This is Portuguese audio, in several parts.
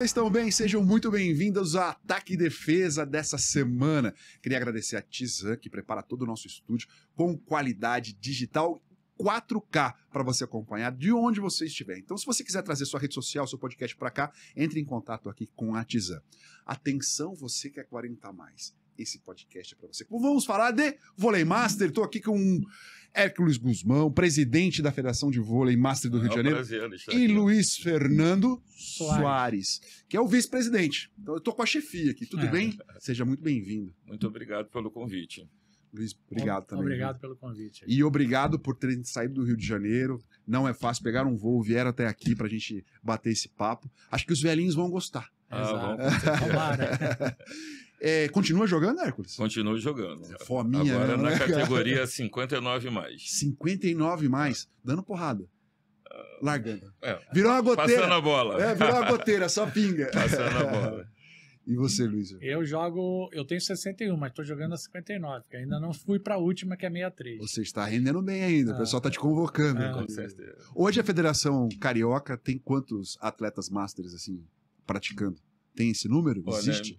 Estão bem? Sejam muito bem-vindos ao Ataque e Defesa dessa semana. Queria agradecer a Tizan, que prepara todo o nosso estúdio com qualidade digital 4K para você acompanhar de onde você estiver. Então, se você quiser trazer sua rede social, seu podcast para cá, entre em contato aqui com a Tizan. Atenção, você que é 40 mais esse podcast é para você. Vamos falar de Vôlei Master. Estou aqui com Hércules Guzmão, presidente da Federação de Vôlei Master do Rio é um de ah, Janeiro. Prazer, e Luiz Fernando Soares, Soares que é o vice-presidente. Então eu estou com a chefia aqui. Tudo é. bem? Seja muito bem-vindo. Muito obrigado pelo convite. Luiz, obrigado também. Obrigado pelo convite. E obrigado por ter saído do Rio de Janeiro. Não é fácil pegar um voo, vieram até aqui para a gente bater esse papo. Acho que os velhinhos vão gostar. Ah, Exato. Tomara. É, continua jogando, Hércules? Continua jogando. fome é fominha, né? Agora né, na né, categoria cara? 59 mais. 59 mais, dando porrada. Largando. É, virou uma goteira. Passando a bola. É, virou uma goteira, só pinga. Passando a bola. E você, Luiz? Eu jogo, eu tenho 61, mas estou jogando a 59, porque ainda não fui para a última, que é 63. Você está rendendo bem ainda, ah, o pessoal está te convocando. Ah. com certeza. Hoje a Federação Carioca tem quantos atletas masters assim praticando? Tem esse número? Olha, Existe?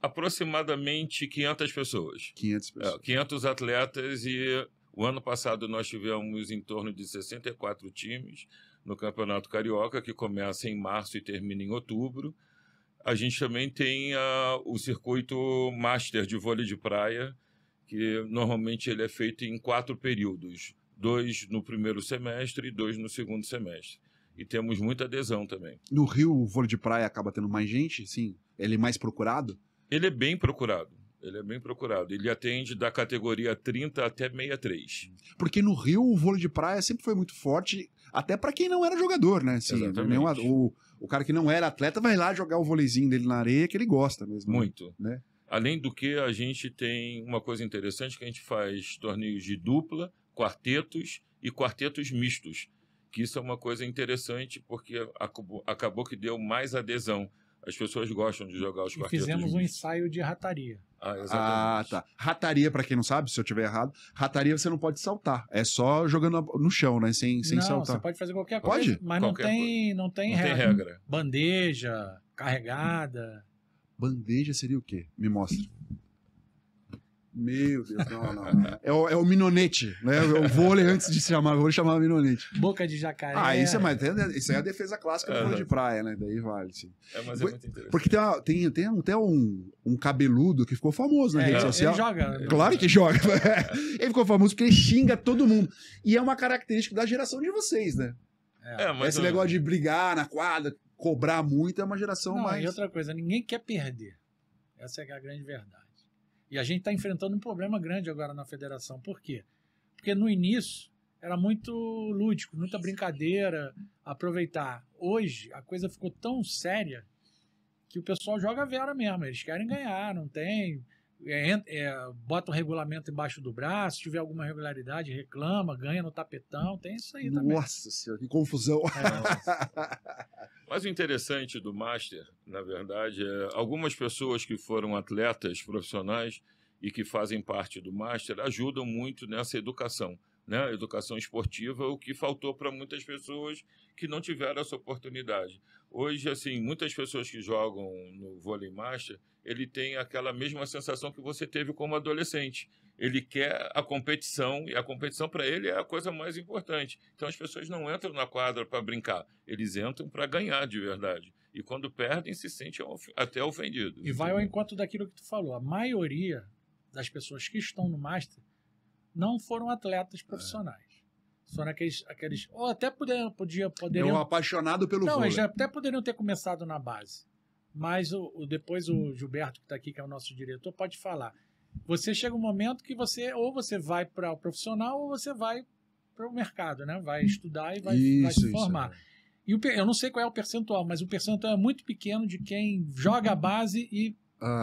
aproximadamente 500 pessoas. 500 é, pessoas. É, 500 atletas e o ano passado nós tivemos em torno de 64 times no Campeonato Carioca, que começa em março e termina em outubro. A gente também tem a ah, o circuito master de vôlei de praia, que normalmente ele é feito em quatro períodos, dois no primeiro semestre e dois no segundo semestre. E temos muita adesão também. No Rio, o vôlei de praia acaba tendo mais gente, sim? Ele é mais procurado? Ele é bem procurado. Ele é bem procurado. Ele atende da categoria 30 até 63. Porque no Rio o vôlei de praia sempre foi muito forte, até para quem não era jogador, né? Assim, Exatamente. O, o, cara que não era atleta vai lá jogar o vôleizinho dele na areia que ele gosta mesmo. Né? Muito. Né? Além do que, a gente tem uma coisa interessante que a gente faz torneios de dupla, quartetos e quartetos mistos. Que isso é uma coisa interessante porque acabou, acabou que deu mais adesão as pessoas gostam de jogar os e quartetos. Fizemos um ensaio de rataria. Ah, ah exatamente. Ah, tá. Rataria, para quem não sabe, se eu tiver errado, rataria você não pode saltar. É só jogando no chão, né? Sem, sem não, saltar. Você pode fazer qualquer coisa. Pode? Mas qualquer não tem, coisa. não tem não regra. Tem regra. Bandeja, carregada. Bandeja seria o quê? Me mostra. Meu Deus, não, não. É, o, é o Minonete, né? É o vôlei antes de se chamar, vou chamar Minonete. Boca de jacaré. Ah, isso é, mais, isso é a defesa clássica do uhum. de praia, né? Daí vale, sim. É, mas é muito interessante. Porque tem, tem, tem até um, um cabeludo que ficou famoso na é, rede ele, social. Ele joga. Claro que joga. É. ele ficou famoso porque ele xinga todo mundo. E é uma característica da geração de vocês, né? É, é mas Esse negócio de brigar na quadra, cobrar muito, é uma geração não, mais... E outra coisa, ninguém quer perder. Essa é a grande verdade. E a gente está enfrentando um problema grande agora na federação. Por quê? Porque no início era muito lúdico, muita brincadeira, aproveitar. Hoje a coisa ficou tão séria que o pessoal joga vera mesmo. Eles querem ganhar, não tem é, é, bota um regulamento embaixo do braço, se tiver alguma irregularidade, reclama, ganha no tapetão, tem isso aí também. Nossa senhora, que confusão! É, Mas o interessante do Master, na verdade, é algumas pessoas que foram atletas profissionais e que fazem parte do Master ajudam muito nessa educação né, educação esportiva, o que faltou para muitas pessoas que não tiveram essa oportunidade. Hoje, assim, muitas pessoas que jogam no vôlei marcha, ele tem aquela mesma sensação que você teve como adolescente. Ele quer a competição e a competição para ele é a coisa mais importante. Então as pessoas não entram na quadra para brincar, eles entram para ganhar de verdade. E quando perdem, se sentem até ofendidos. E vai ao encontro daquilo que tu falou. A maioria das pessoas que estão no Master não foram atletas é. profissionais. É. Foram aqueles, aqueles. Ou até poderiam. Podia, poderiam é apaixonado pelo Não, vôlei. eles até poderiam ter começado na base. Mas o, o depois o Gilberto, que está aqui, que é o nosso diretor, pode falar. Você chega um momento que você ou você vai para o profissional ou você vai para o mercado, né? Vai estudar e vai, isso, vai se formar. É. E eu não sei qual é o percentual, mas o percentual é muito pequeno de quem joga a base e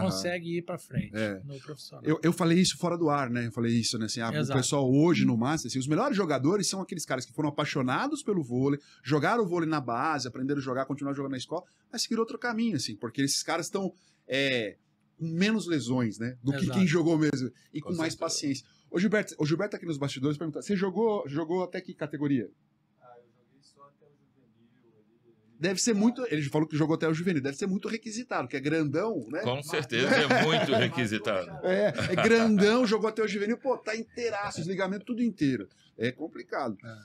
consegue ir para frente é. no profissional. Eu, eu falei isso fora do ar, né? Eu falei isso, né? Assim, ah, o pessoal hoje no Master, assim, os melhores jogadores são aqueles caras que foram apaixonados pelo vôlei, jogaram o vôlei na base, aprenderam a jogar, continuaram jogando na escola, mas seguiram outro caminho, assim, porque esses caras estão é, com menos lesões, né? Do Exato. que quem jogou mesmo e com, com mais paciência. O Gilberto, o Gilberto aqui nos bastidores pergunta: você jogou, jogou até que categoria? deve ser muito. Ele falou que jogou até o juvenil, deve ser muito requisitado, que é grandão, né? Com certeza, é muito requisitado. É, é grandão, jogou até o juvenil, pô, tá inteiraço, os ligamentos tudo inteiro. É complicado. É.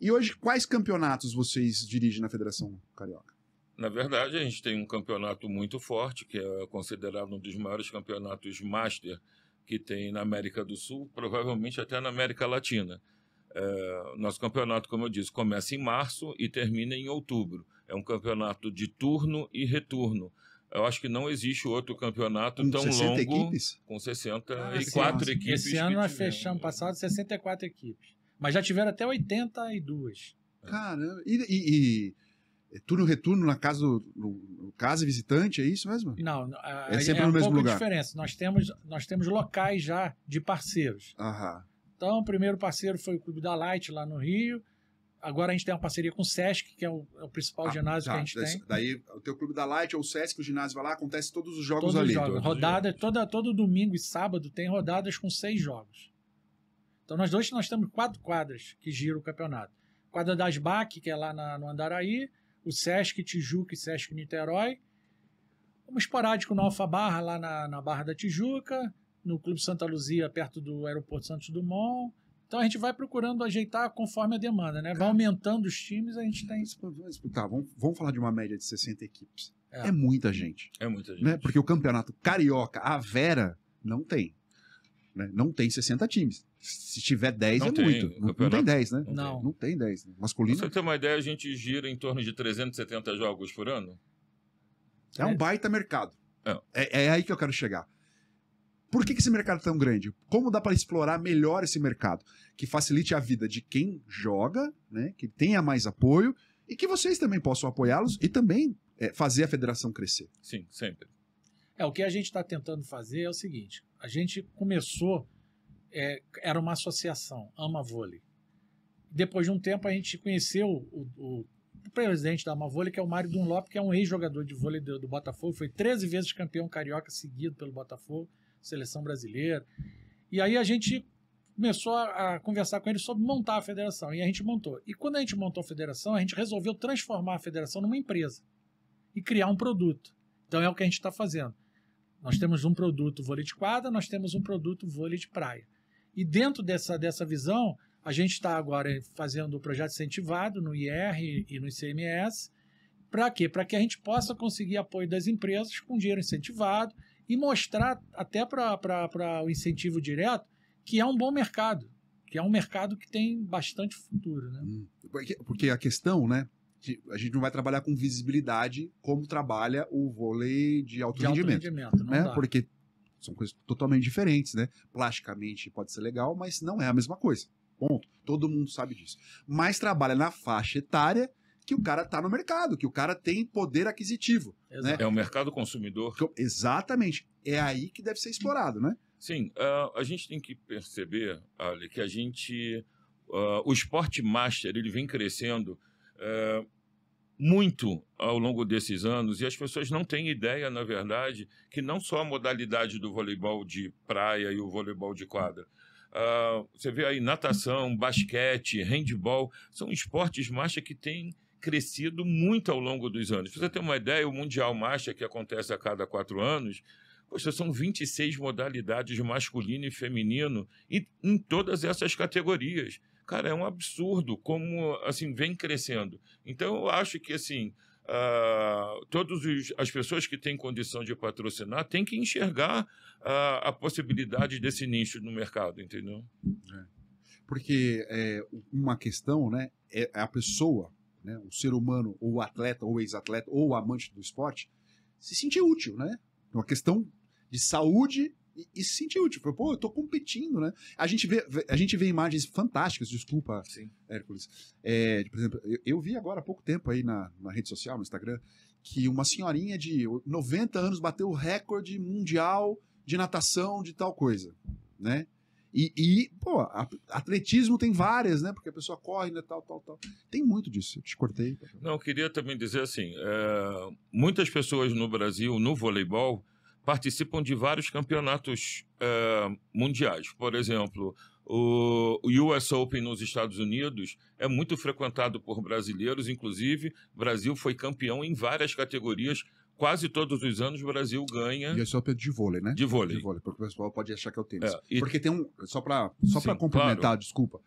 E hoje, quais campeonatos vocês dirigem na Federação Carioca? Na verdade, a gente tem um campeonato muito forte, que é considerado um dos maiores campeonatos master que tem na América do Sul, provavelmente até na América Latina é, nosso campeonato, como eu disse, começa em março e termina em outubro. É um campeonato de turno e retorno. Eu acho que não existe outro campeonato com tão 60 longo equipes? com 64 ah, equipes. Esse ano nós fechamos, passado, 64 equipes. Mas já tiveram até 82. É. Caramba, e, e, e é turno retorno na casa do no, casa visitante, é isso mesmo? Não, é, é sempre é no mesmo lugar. diferença. Nós temos, nós temos locais já de parceiros. Aham. Então, o primeiro parceiro foi o Clube da Light, lá no Rio. Agora a gente tem uma parceria com o Sesc, que é o, é o principal ah, ginásio tá, que a tá. gente desse, tem. Daí o teu clube da Light ou o Sesc, o ginásio vai lá, acontece todos os jogos todos ali. jogos. Todos rodada, toda, todo domingo e sábado tem rodadas com seis jogos. Então nós dois nós temos quatro quadras que giram o campeonato. Quadra das BAC, que é lá na, no Andaraí, o Sesc Tijuca e Sesc Niterói. Um esporádico no Alfa Barra, lá na, na Barra da Tijuca no Clube Santa Luzia, perto do Aeroporto Santos Dumont. Então a gente vai procurando ajeitar conforme a demanda, né? Vai aumentando os times, a gente tem. Tá, vamos, vamos falar de uma média de 60 equipes. É, é muita gente. É muita né? gente. Né? Porque o campeonato carioca, a Vera, não tem. Né? Não tem 60 times. Se tiver 10 não é tem, muito. Não, não, tem 10, né? Não. Não tem 10. Né? Masculino. Pra você ter uma ideia, a gente gira em torno de 370 jogos por ano? É um é. baita mercado. É, é, é aí que eu quero chegar. Por que, esse mercado é tão grande? Como dá para explorar melhor esse mercado? Que facilite a vida de quem joga, né? que tenha mais apoio e que vocês também possam apoiá-los e também é, fazer a federação crescer. Sim, sempre. É, o que a gente está tentando fazer é o seguinte: a gente começou, é, era uma associação, Ama Vôlei. Depois de um tempo, a gente conheceu o, o o presidente da Vôlei, que é o Mário Dunlop, que é um ex-jogador de vôlei do, do, Botafogo, foi 13 vezes campeão carioca seguido pelo Botafogo, seleção brasileira. E aí a gente começou a, a, conversar com ele sobre montar a federação. E a gente montou. E quando a gente montou a federação, a gente resolveu transformar a federação numa empresa e criar um produto. Então é o que a gente está fazendo. Nós temos um produto vôlei de quadra, nós temos um produto vôlei de praia. E dentro dessa, dessa visão, a gente está agora fazendo o projeto incentivado no IR e no ICMS. Para quê? Para que a gente possa conseguir apoio das empresas com dinheiro incentivado e mostrar até para o incentivo direto que é um bom mercado, que é um mercado que tem bastante futuro. Né? Hum. porque a questão, né? a gente não vai trabalhar com visibilidade como trabalha o vôlei de alto de rendimento. Alto rendimento né? Dá. Porque são coisas totalmente diferentes, né? Plasticamente pode ser legal, mas não é a mesma coisa. Ponto. Todo mundo sabe disso. Mas trabalha na faixa etária que o cara está no mercado, que o cara tem poder aquisitivo. Né? É o mercado consumidor. Exatamente. É aí que deve ser explorado, né? Sim, uh, a gente tem que perceber, Ali, que a gente. Uh, o esporte master ele vem crescendo uh, muito ao longo desses anos e as pessoas não têm ideia, na verdade, que não só a modalidade do voleibol de praia e o voleibol de quadra. Uh, você vê aí natação, basquete, handball, são esportes master que têm crescido muito ao longo dos anos. Pra você ter uma ideia, o Mundial Marcha, que acontece a cada quatro anos, poxa, são 26 modalidades masculino e feminino e em todas essas categorias. Cara, é um absurdo como assim vem crescendo. Então eu acho que assim uh, ah, todas as pessoas que têm condição de patrocinar têm que enxergar uh, a possibilidade desse nicho no mercado, entendeu? É. Porque é, uma questão, né, é a pessoa né, o ser humano, ou o atleta, ou ex-atleta, ou o amante do esporte, se sentir útil, né? É uma questão de saúde e, e se sentir útil. Pô, eu tô competindo, né? A gente vê, a gente vê imagens fantásticas, desculpa, Sim. Hércules. É, por exemplo, eu, eu, vi agora há pouco tempo aí na, na rede social, no Instagram, que uma senhorinha de 90 anos bateu o recorde mundial de natação de tal coisa, né? E, e, pô, atletismo tem várias, né? Porque a pessoa corre, né? Tal, tal, tal. Tem muito disso. Eu te cortei. Não, queria também dizer assim: é, muitas pessoas no Brasil, no voleibol, participam de vários campeonatos é, mundiais. Por exemplo, o US Open nos Estados Unidos é muito frequentado por brasileiros, inclusive, Brasil foi campeão em várias categorias quase todos os anos o Brasil ganha. E é só de vôlei, né? De vôlei. De vôlei, porque o pessoal pode achar que é o tênis. É, e... Porque tem um. Só para só complementar, claro. desculpa.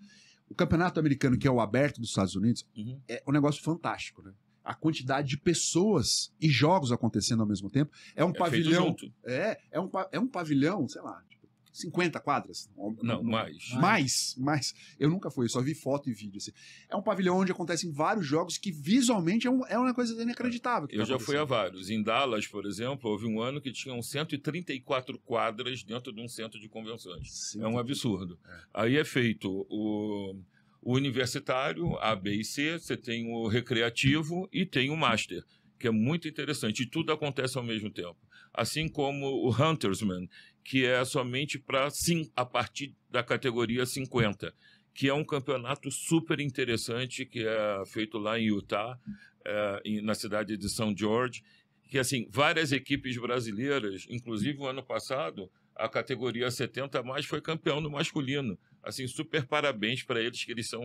O campeonato americano, que é o aberto dos Estados Unidos, uhum. é um negócio fantástico, né? a quantidade de pessoas e jogos acontecendo ao mesmo tempo. É um é pavilhão. É, é um, é um pavilhão, sei lá, 50 quadras. Não, mais. Mais, mais. Eu nunca fui, eu só vi foto e vídeo. Assim. É um pavilhão onde acontecem vários jogos que visualmente é, um, é uma coisa inacreditável. Eu tá já fui a vários. Em Dallas, por exemplo, houve um ano que tinham 134 quadras dentro de um centro de convenções. Sim, é um absurdo. É. Aí é feito o, o universitário, A, B e C, você tem o recreativo e tem o master, que é muito interessante. E tudo acontece ao mesmo tempo. Assim como o Huntersman, que é somente para sim a partir da categoria 50, que é um campeonato super interessante que é feito lá em Utah, é, na cidade de São George, que assim várias equipes brasileiras, inclusive o ano passado a categoria 70 mais foi campeão no masculino. Assim, super parabéns para eles que eles são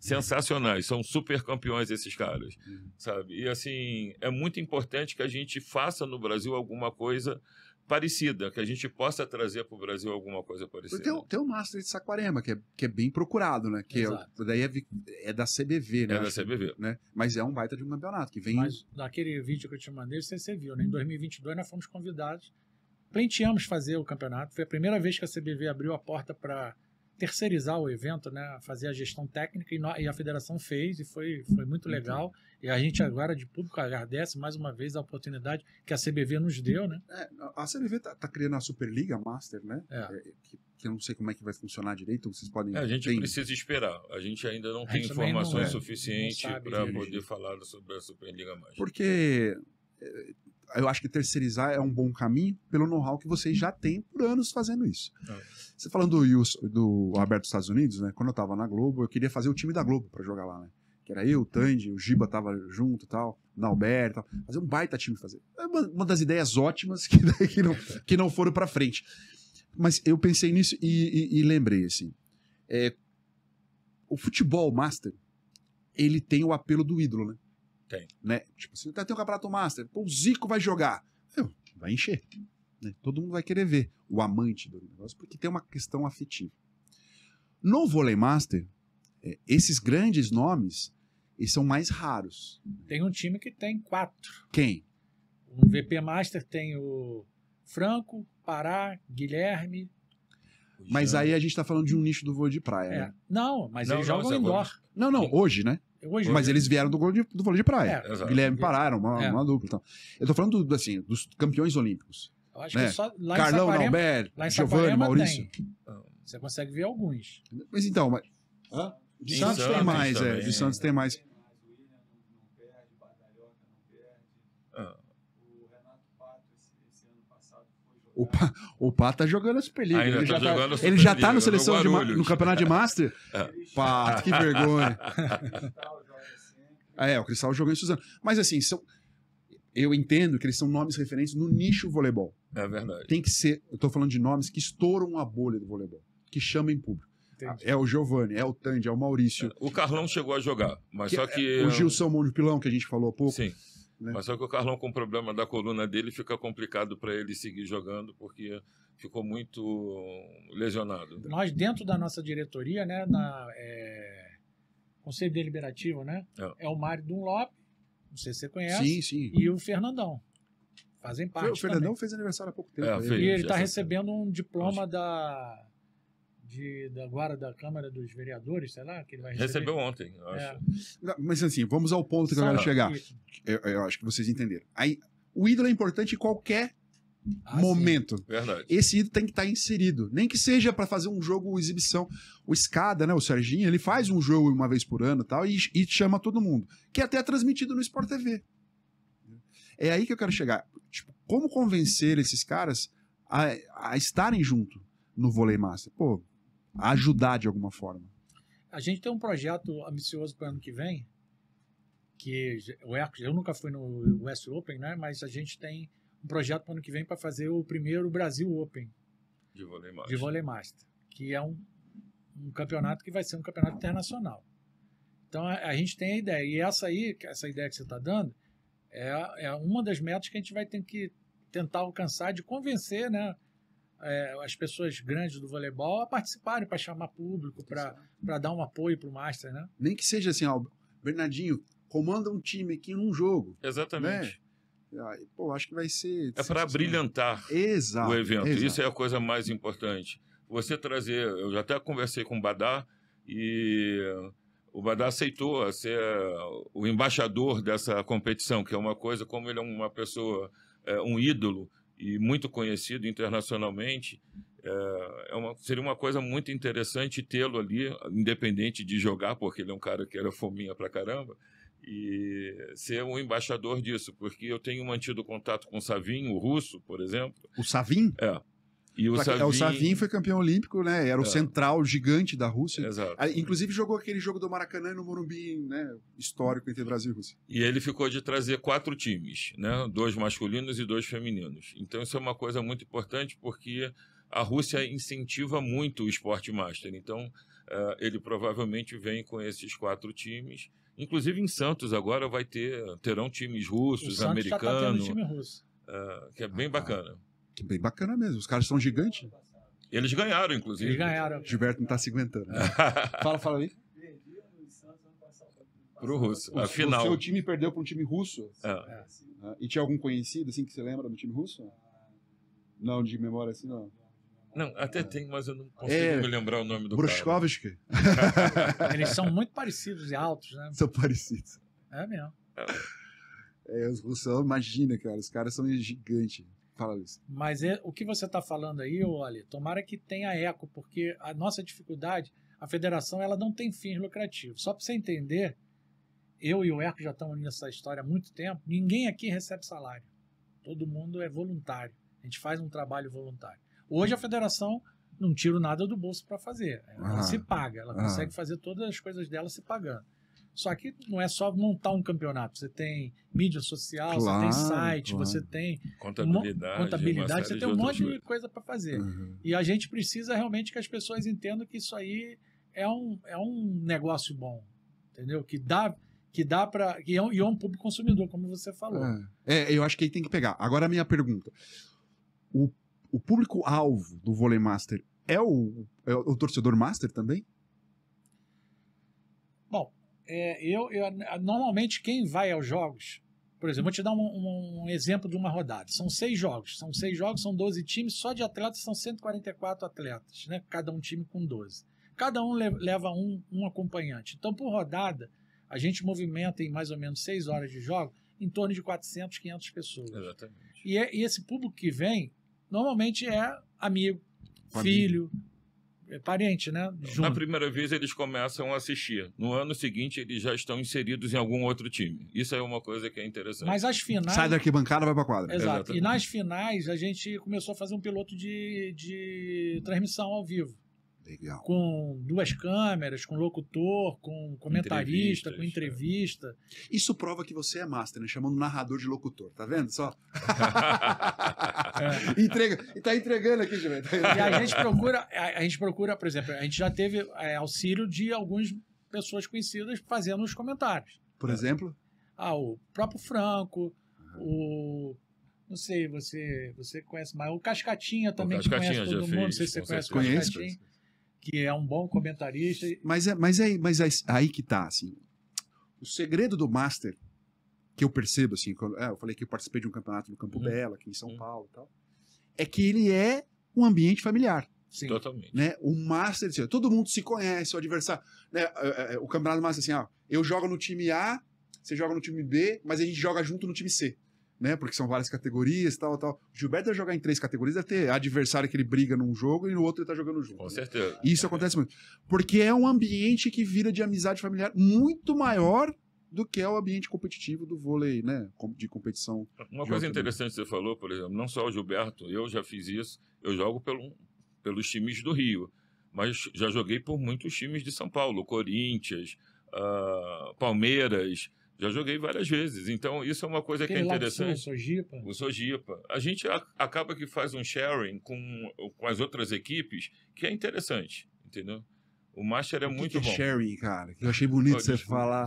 sensacionais, são super campeões esses caras, uhum. sabe? E assim, é muito importante que a gente faça no Brasil alguma coisa parecida, que a gente possa trazer para o Brasil alguma coisa parecida. Tem, tem o Master de Saquarema, que é, que é bem procurado, né? Que é, daí é, é, da CBV, né? É da CBV. né? Mas é um baita de um campeonato que vem... Mas naquele vídeo que eu te mandei, você, você viu, né? Em 2022 nós fomos convidados, pleiteamos fazer o campeonato. Foi a primeira vez que a CBV abriu a porta para terceirizar o evento, né, fazer a gestão técnica e, a federação fez e foi, foi muito legal. E a gente agora de público agradece mais uma vez a oportunidade que a CBV nos deu, né? É, a CBV está tá, criando a Superliga Master, né? É. É, que, que, eu não sei como é que vai funcionar direito, vocês podem. É, a gente tem... precisa esperar. A gente ainda não tem informações é, suficientes para poder falar sobre a Superliga Master. Porque é, eu acho que terceirizar é um bom caminho pelo know-how que vocês já têm por anos fazendo isso. É. Você falando do, do Alberto dos Estados Unidos, né? Quando eu estava na Globo, eu queria fazer o time da Globo para jogar lá, né? Que era eu, o Tandy, o Giba tava junto e tal, na Alberto fazer um baita time fazer. É uma, uma das ideias ótimas que, que, não, que não foram para frente. Mas eu pensei nisso e, e, e lembrei, assim. É, o futebol master, ele tem o apelo do ídolo, né? Tem. Né? Tipo assim, até ah, tem um campeonato master. Pô, o Zico vai jogar. Eu, é, vai encher. Né? Todo mundo vai querer ver o amante do negócio, porque tem uma questão afetiva. No vôlei master, é, esses grandes nomes, eles são mais raros. Tem um time que tem quatro. Quem? No VP Master tem o Franco, Pará, Guilherme, mas aí a gente está falando de um nicho do voo de praia. É. Né? Não, mas não, eles não, jogam é indoor. Não, não, hoje, né? Hoje, mas eles vieram do, de, do vôlei de praia. É, Guilherme pararam, uma, é. uma dupla. Então. Eu tô falando do, assim, dos campeões olímpicos. Eu acho né? que só lá Carlão, Nauber, Giovanni, Maurício. Tem. Você consegue ver alguns. Mas então, mas... Hã? De Santos, Santos tem mais, também. é. De Santos é. tem mais. O Pá, o Pá tá jogando a Superliga. ele tá já tá, ele já tá no, seleção no, de, no Campeonato de Master. é. Pá, que vergonha. é, o Cristal jogou em Suzano. Mas assim, são, eu entendo que eles são nomes referentes no nicho voleibol. É verdade. Tem que ser, eu tô falando de nomes que estouram a bolha do voleibol, que em público. Entendi. É o Giovanni, é o Tandy, é o Maurício. É, o Carlão chegou a jogar, mas que, só é que. o Gilson Monte Pilão, que a gente falou há pouco. Sim né? Mas só que o Carlão, com o problema da coluna dele, fica complicado para ele seguir jogando, porque ficou muito lesionado. Nós, dentro da nossa diretoria, né, na, é, Conselho Deliberativo, né, é. é o Mário Dunlop, não sei se você conhece, sim, sim. e o Fernandão. Fazem parte. O Fernandão também. fez aniversário há pouco tempo. É, né? fez, e ele está recebendo um diploma Acho... da de, da guarda da Câmara dos Vereadores, sei lá, que ele vai receber. Recebeu ontem, eu é. acho. Não, mas assim, vamos ao ponto que eu quero chegar. Eu, eu, acho que vocês entenderam. Aí, o ídolo é importante em qualquer ah, momento. Sim. Verdade. Esse ídolo tem que estar tá inserido. Nem que seja para fazer um jogo exibição. O Escada, né, o Serginho, ele faz um jogo uma vez por ano tal, e, e chama todo mundo. Que é até é transmitido no Sport TV. É aí que eu quero chegar. Tipo, como convencer esses caras a, a estarem junto no vôlei master? Pô, ajudar de alguma forma. A gente tem um projeto ambicioso para o ano que vem, que o Hercules, eu nunca fui no West Open, né? Mas a gente tem um projeto para o ano que vem para fazer o primeiro Brasil Open de vôlei master, de vôlei master que é um, um campeonato que vai ser um campeonato internacional. Então a, a gente tem a ideia e essa aí, essa ideia que você está dando, é, é uma das metas que a gente vai ter que tentar alcançar de convencer, né? é, as pessoas grandes do voleibol a participarem para chamar público, para dar um apoio para o Master, né? Nem que seja assim, ó, Bernardinho, comanda um time aqui num jogo. Né? Exatamente. Né? Pô, acho que vai ser. É para brilhantar exato, o evento. Exato. Isso é a coisa mais importante. Você trazer. Eu já até conversei com o Badá e o Badá aceitou ser o embaixador dessa competição, que é uma coisa, como ele é uma pessoa, é, um ídolo e muito conhecido internacionalmente, eh, é, uma, seria uma coisa muito interessante tê-lo ali, independente de jogar, porque ele é um cara que era fominha pra caramba, e ser um embaixador disso, porque eu tenho mantido contato com o Savinho, o russo, por exemplo. O Savinho É. E o é, Savin... o Savin foi campeão olímpico, né? Era o é. central gigante da Rússia. Exato. Inclusive jogou aquele jogo do Maracanã no Morumbi, né? Histórico entre Brasil e Rússia. E ele ficou de trazer quatro times, né? Dois masculinos e dois femininos. Então isso é uma coisa muito importante porque a Rússia incentiva muito o esporte master. Então uh, ele provavelmente vem com esses quatro times. Inclusive em Santos agora vai ter terão times russos, americanos. Tá time russo. uh, que é bem ah, bacana. Que bem bacana mesmo. Os caras são gigantes. Eles ganharam, inclusive. Eles né? ganharam. Gilberto não tá se aguentando. Né? fala, fala aí. Pro russo, o, afinal. O seu time perdeu para um time russo. É. é. E tinha algum conhecido, assim, que você lembra do time russo? Não, de memória assim, não. Não, até é. tem, mas eu não consigo é, me lembrar o nome do Bruchkovski. Eles são muito parecidos e altos, né? São parecidos. É mesmo. É, é os russos, imagina, cara, os caras são gigantes. Fala, Alice. Mas é, o que você está falando aí, olha, tomara que tenha eco, porque a nossa dificuldade, a federação, ela não tem fins lucrativos. Só para você entender, eu e o ERCO já estamos nessa história há muito tempo, ninguém aqui recebe salário. Todo mundo é voluntário. A gente faz um trabalho voluntário. Hoje a federação não tira nada do bolso para fazer. Ela ah, se paga, ela ah. consegue fazer todas as coisas dela se pagando. Só que não é só montar um campeonato. Você tem mídia social, claro, você tem site, claro. você tem contabilidade, contabilidade você tem um monte de coisa para fazer. Uhum. E a gente precisa realmente que as pessoas entendam que isso aí é um, é um negócio bom, entendeu? Que dá que dá para e, é um, é um público consumidor, como você falou. É. é, eu acho que aí tem que pegar. Agora a minha pergunta: o, o público alvo do vôlei master é o, é o torcedor master também? é, eu, eu, normalmente quem vai aos jogos, por exemplo, vou te dar um, um, exemplo de uma rodada. São seis jogos, são seis jogos, são 12 times, só de atletas são 144 atletas, né? Cada um time com 12. Cada um leva um, um acompanhante. Então, por rodada, a gente movimenta em mais ou menos seis horas de jogo em torno de 400, 500 pessoas. Exatamente. E, é, e esse público que vem, normalmente é amigo, filho, é parente, né? Junto. Na primeira vez eles começam a assistir. No ano seguinte eles já estão inseridos em algum outro time. Isso é uma coisa que é interessante. Mas as finais. Sai daqui bancada vai pra quadra. Exato. Exatamente. E nas finais a gente começou a fazer um piloto de, de transmissão ao vivo. Legal. com duas câmeras, com locutor, com comentarista, com é. entrevista. Isso prova que você é master, né? Chamando narrador de locutor, tá vendo só? é. Entrega, tá entregando aqui, gente. e a gente procura, a, gente procura, por exemplo, a gente já teve é, auxílio de algumas pessoas conhecidas fazendo os comentários. Por exemplo? Ah, o próprio Franco, uhum. o não sei, você, você conhece mais. O Cascatinha também, o Cascatinha que conhece todo mundo. não sei se você conhece o Cascatinha. Conheço que é um bom comentarista. Mas é, mas é, mas é aí que tá, assim. O segredo do Master, que eu percebo, assim, quando, é, eu falei que eu participei de um campeonato no Campo uhum. Belo, aqui em São uhum. Paulo e tal, é que ele é um ambiente familiar. Sim. Totalmente. Né? O Master, assim, todo mundo se conhece, o adversário. Né? É, é, é, o campeonato Master, assim, ó, eu jogo no time A, você joga no time B, mas a gente joga junto no time C né? Porque são várias categorias, tal, tal. O Gilberto deve jogar em três categorias, deve ter adversário que ele briga num jogo e no outro ele tá jogando junto. Com certeza. Isso acontece muito. Porque é um ambiente que vira de amizade familiar muito maior do que é o ambiente competitivo do vôlei, né? De competição. Uma de coisa interessante que você falou, por exemplo, não só o Gilberto, eu já fiz isso, eu jogo pelo, pelos times do Rio, mas já joguei por muitos times de São Paulo, Corinthians, uh, Palmeiras, já joguei várias vezes. Então, isso é uma coisa Aquele que é interessante. Cima, o Sojipa. O Sojipa. A gente a, acaba que faz um sharing com, com as outras equipes que é interessante, entendeu? O Master é o que muito que é bom. Sherry, cara, eu achei bonito oh, você falar.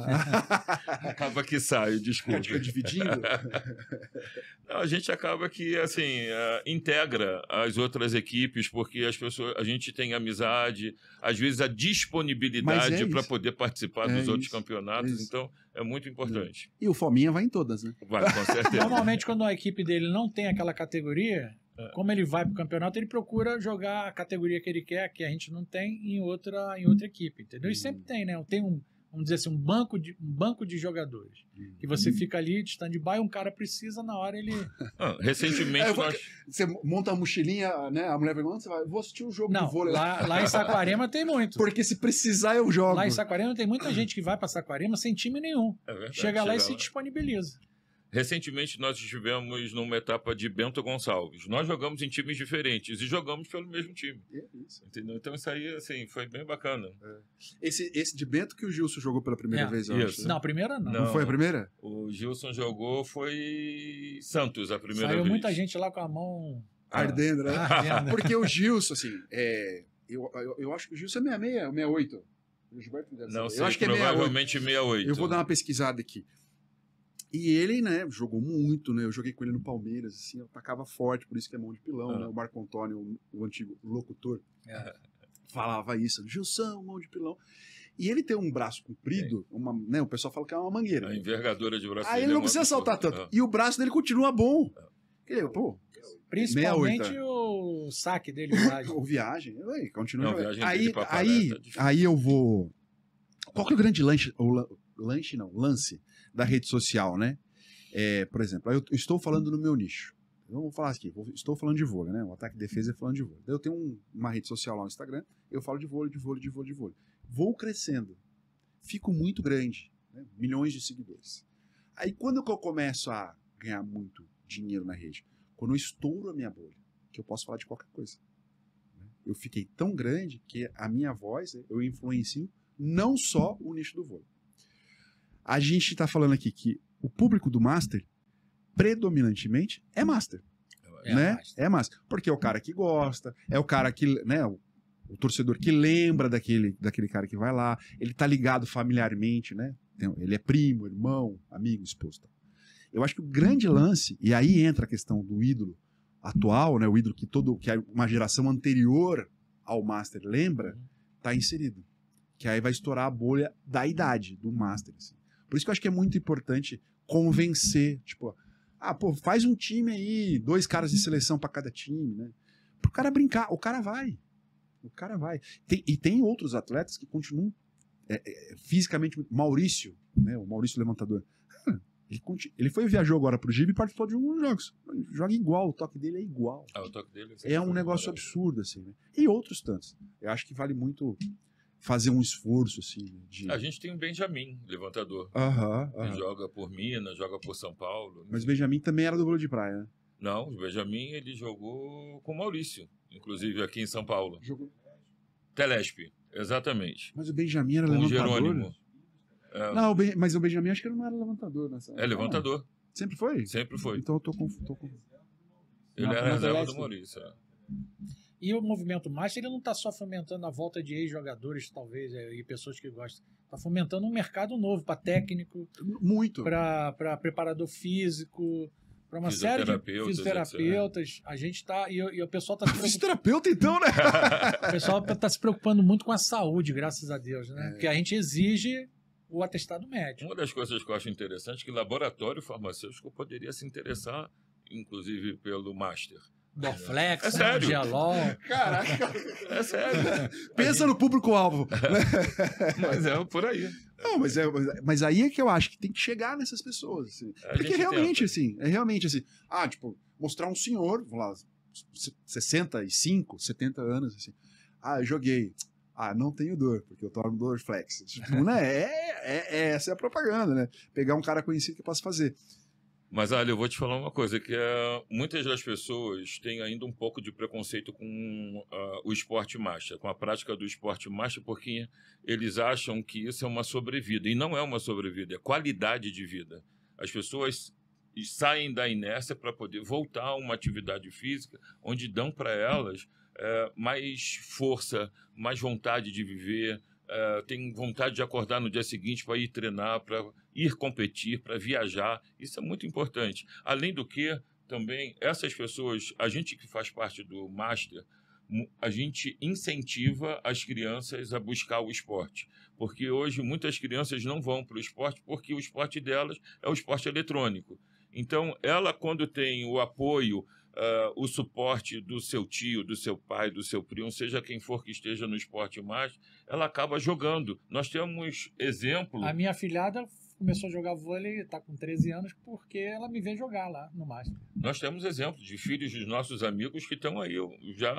acaba que sai, desculpa. Fica dividindo? Não, a gente acaba que, assim, é, integra as outras equipes, porque as pessoas, a gente tem amizade, às vezes a é disponibilidade é para poder participar é dos isso, outros campeonatos, então é muito é. importante. E o Fominha vai em todas, né? Vai, com certeza. Normalmente, quando a equipe dele não tem aquela categoria, é. Como ele vai para o campeonato, ele procura jogar a categoria que ele quer, que a gente não tem, em outra, em outra equipe, entendeu? E hum. sempre tem, né? Tem um, vamos dizer assim, um banco de, um banco de jogadores. Hum. Que você fica ali de stand-by, um cara precisa, na hora ele. Ah, recentemente. É, vou, nós... Você monta a mochilinha, né? A mulher pergunta, você vai, vou assistir um jogo Não, de vôlei. Lá, lá em Saquarema tem muito. Porque se precisar, eu jogo. Lá em Saquarema tem muita gente que vai para Saquarema sem time nenhum. É verdade, chega lá e lá. se disponibiliza. Recentemente nós estivemos numa etapa de Bento Gonçalves. Nós jogamos em times diferentes e jogamos pelo mesmo time. É isso. Entendeu? Então isso aí assim, foi bem bacana. É. Esse, esse de Bento que o Gilson jogou pela primeira é. vez, eu acho. Né? Não, a primeira não. não. não. foi a primeira? O Gilson jogou foi Santos a primeira Saiu vez. Saiu muita gente lá com a mão ah. ardendo, né? Porque o Gilson assim, é, eu, eu, eu, acho que o Gilson é 66, 68. Gilberto não, Sei, eu acho que é 68. provavelmente 68. Eu vou dar uma pesquisada aqui. E ele, né, jogou muito, né? Eu joguei com ele no Palmeiras, assim, atacava forte, por isso que é mão de pilão, uhum. né? Ah. O Marco Antônio, o, o antigo locutor, uhum. falava isso, Gilson, mão de pilão. E ele tem um braço comprido, uma, né, o pessoal fala que é uma mangueira. A envergadura de braço Aí ele não é precisa saltar tanto. Uhum. E o braço dele continua bom. Ele, ah. pô, Principalmente o saque dele, viagem. o viagem. Ué, continua. Não, viagem aí, aí, tá aí eu vou. Qual que é o grande lanche? O, lanche não, lance da rede social, né? É, por exemplo, eu estou falando no meu nicho. Vamos falar aqui, assim, estou falando de vôlei, né? O ataque e defesa é falando de vôlei. Eu tenho um, uma rede social lá no Instagram, eu falo de vôlei, de vôlei, de vôlei, de vôlei. Vou crescendo. Fico muito grande, né? milhões de seguidores. Aí quando eu começo a ganhar muito dinheiro na rede, quando eu estouro a minha bolha, que eu posso falar de qualquer coisa. Né? Eu fiquei tão grande que a minha voz, eu influencio não só o nicho do vôlei, a gente está falando aqui que o público do Master, predominantemente, é Master. É né? Master. É Master. Porque é o cara que gosta, é o cara que. Né, o, o, torcedor que lembra daquele, daquele cara que vai lá, ele tá ligado familiarmente, né? Então, ele é primo, irmão, amigo, esposo. Eu acho que o grande lance, e aí entra a questão do ídolo atual, né? O ídolo que todo que uma geração anterior ao Master lembra, uhum. tá inserido. Que aí vai estourar a bolha da idade do Master. Assim. Por isso que eu acho que é muito importante convencer, tipo, ah, pô, faz um time aí, dois caras de seleção para cada time, né? Pro cara brincar, o cara vai. O cara vai. Tem, e tem outros atletas que continuam é, é, fisicamente. Maurício, né? O Maurício Levantador. Ele, ele foi viajou agora pro Gibe e participou de alguns jogos. Joga igual, o toque dele é igual. Ah, o toque dele é, é um negócio absurdo, assim, né? E outros tantos. Eu acho que vale muito fazer um esforço assim. Né, de... A gente tem o Benjamin, levantador. Aham, joga por Minas, joga por São Paulo. Né? Mas o Benjamin também era do vôlei de praia. Né? Não, o Benjamin ele jogou com o Maurício, inclusive aqui em São Paulo. Jogou. Telespe, exatamente. Mas o Benjamin era Com o levantador. Jerônimo. É, Não, Ben- mas o Benjamin acho que ele não era levantador nessa. é levantador, Ah, sempre foi? sempre foi. Então eu tô Tô... com- Ele Na- era reserva do Maurício. é. E o movimento Master ele não está só fomentando a volta de ex-jogadores, talvez, é, e pessoas que gostam. Está fomentando um mercado novo para técnico, muito para preparador físico, para uma série de fisioterapeutas. A gente está. E, e, o pessoal está Fisioterapeuta, então, né? o pessoal está se preocupando muito com a saúde, graças a Deus, né? É. Porque a gente exige o atestado médico. Uma das coisas que eu acho interessante é que laboratório farmacêutico poderia se interessar, inclusive, pelo Master Dorflex, é sério. Né, Gelol. Caraca. É sério. Pensa aí. no público-alvo. mas é por aí. Não, mas, é, mas aí é que eu acho que tem que chegar nessas pessoas. Assim. É, porque realmente, tenta. assim, é realmente assim. Ah, tipo, mostrar um senhor, vamos lá, 65, 70 anos, assim. Ah, joguei. Ah, não tenho dor, porque eu tomo dor flex. Tipo, né? É, é, é, essa é a propaganda, né? Pegar um cara conhecido que eu posso fazer. Mas, Ali, eu vou te falar uma coisa, que é, muitas das pessoas têm ainda um pouco de preconceito com uh, o esporte marcha, com a prática do esporte marcha, porque eles acham que isso é uma sobrevida. E não é uma sobrevida, é qualidade de vida. As pessoas saem da inércia para poder voltar a uma atividade física, onde dão para elas eh, mais força, mais vontade de viver, uh, eh, tem vontade de acordar no dia seguinte para ir treinar, para ir competir, para viajar. Isso é muito importante. Além do que, também, essas pessoas, a gente que faz parte do Master, a gente incentiva as crianças a buscar o esporte. Porque hoje muitas crianças não vão para o esporte porque o esporte delas é o esporte eletrônico. Então, ela, quando tem o apoio uh, o suporte do seu tio, do seu pai, do seu primo, seja quem for que esteja no esporte mais, ela acaba jogando. Nós temos exemplo. A minha filhada começou a jogar vôlei, está com 13 anos, porque ela me vê jogar lá no mais. Nós temos exemplos de filhos dos nossos amigos que estão aí já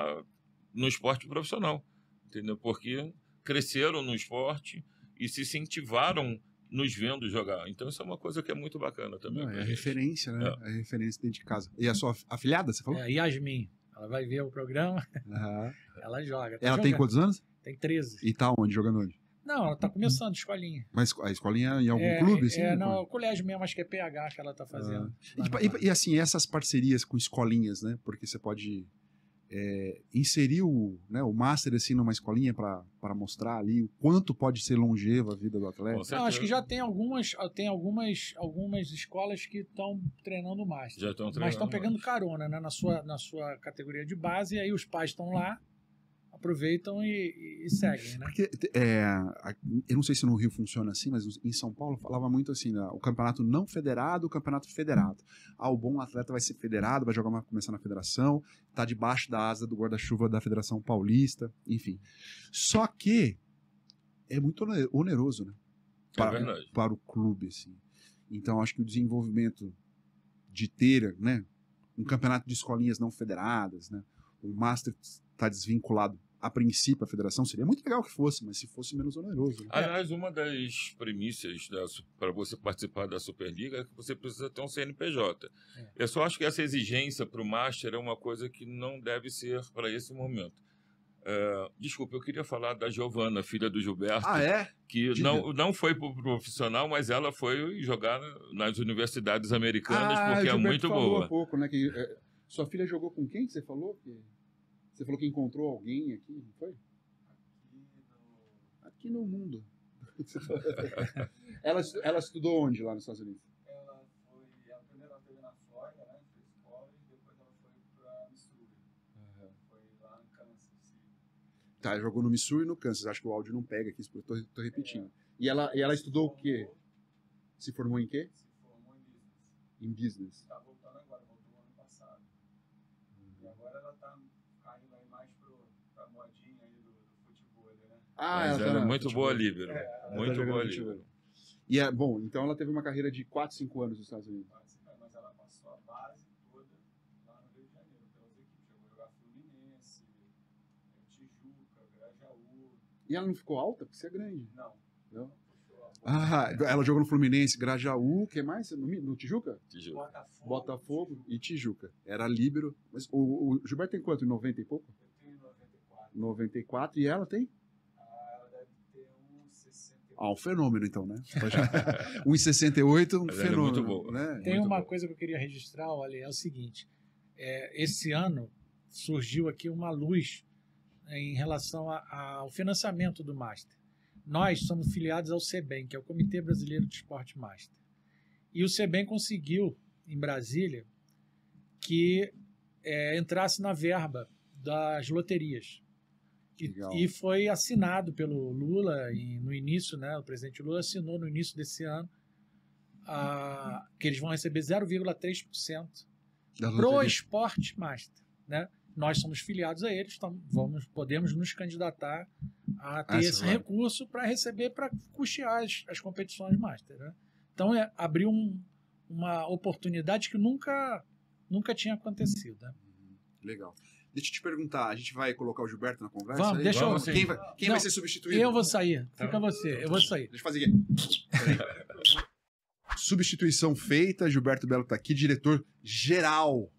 no esporte profissional, entendeu? Porque cresceram no esporte e se incentivaram nos vendo jogar. Então isso é uma coisa que é muito bacana também. Não, é a referência, né? É. é. a referência dentro de casa. E a sua afilhada, você falou? É, Yasmin. Ela vai ver o programa, uhum. ela joga. Tá ela jogando. tem quantos anos? Tem 13. E tá onde? Jogando onde? Não, ela tá começando, escolinha. Mas a escolinha é em algum é, clube? Assim, é, não, é o colégio mesmo, acho que é PH que ela tá fazendo. Ah. E, e, e, assim, essas parcerias com escolinhas, né? Porque você pode é, inserir o, né, o master assim numa escolinha para mostrar ali o quanto pode ser longeva a vida do atleta? Não, acho que já tem algumas, ah, tem algumas, algumas escolas que estão treinando master. Já estão treinando. Mas estão pegando mais. carona né, na, sua, na sua categoria de base, e aí os pais estão lá aproveitam e, e seguem, né? Porque, é, eu não sei se no Rio funciona assim, mas em São Paulo falava muito assim, né, o campeonato não federado, o campeonato federado. Ah, o bom atleta vai ser federado, vai jogar uma, começar na federação, tá debaixo da asa do guarda-chuva da Federação Paulista, enfim. Só que é muito oneroso, né? É para, é para o clube, assim. Então, acho que o desenvolvimento de ter, né, um campeonato de escolinhas não federadas, né, o Master está desvinculado a princípio, a federação, seria muito legal que fosse, mas se fosse menos oneroso. Né? É. Aliás, uma das premissas da, para você participar da Superliga é que você precisa ter um CNPJ. É. Eu só acho que essa exigência para o Master é uma coisa que não deve ser para esse momento. Uh, desculpa, eu queria falar da Giovana, filha do Gilberto. Ah, é? Que não, não foi profissional, mas ela foi jogar nas universidades americanas ah, porque é muito boa. Pouco, né, que, é, sua filha jogou com quem que você falou? Que... Você falou que encontrou alguém aqui, não foi? Aqui no, mundo. ela, ela estudou onde lá nos Estados Unidos? Ela foi. Ela primeiro ela teve na Flórida, né? Fez e depois ela foi pra Missouri. Uhum. Foi lá no Kansas Tá, jogou no Missouri e no Kansas. Acho que o áudio não pega aqui, isso eu tô, tô repetindo. É. E ela, e ela estudou formou, o quê? Se formou em quê? Se formou em business. Em business. Tá Ah, Mas ela era tá muito futebol. boa líbero. É, muito tá boa líbero. E é, bom, então ela teve uma carreira de 4, 5 anos nos Estados Unidos. Mas ela passou a base toda lá no Rio de Janeiro. Então as equipes chegou a jogar Fluminense, eh, Tijuca, Grajaú. E ela não ficou alta? Porque você é grande. Não. Ah, ela jogou no Fluminense, Grajaú, o que mais? No, no Tijuca? Tijuca. Botafogo, Botafogo e Tijuca. Era líbero. Mas o, o Gilberto tem quanto? 90 e pouco? Eu tenho 94. 94. E ela tem? Ah, um fenômeno, então, né? 1,68, um Mas é fenômeno. muito bom. Né? Tem muito uma bom. coisa que eu queria registrar, olha, é o seguinte. É, esse ano surgiu aqui uma luz né, em relação a, a, ao financiamento do Master. Nós somos filiados ao CEBEM, que é o Comitê Brasileiro de Esporte Master. E o CEBEM conseguiu, em Brasília, que é, entrasse na verba das loterias. E, e, foi assinado pelo Lula e no início, né? O presidente Lula assinou no início desse ano a, que eles vão receber 0,3% pro esporte master, né? Nós somos filiados a eles, então vamos, podemos nos candidatar a ah, ter ah, esse vai. recurso para receber para custear as, as competições master, né? Então é, abriu um, uma oportunidade que nunca nunca tinha acontecido, né? Uhum. Legal. Deixa eu te perguntar, a gente vai colocar o Gilberto na conversa? Vamos, aí? deixa Vamos, eu. Quem, vai, quem não, vai, ser substituído? Eu vou sair. Tá. Fica então, você, então, eu vou sair. Deixa eu fazer aqui. Substituição feita, Gilberto Belo está aqui, diretor geral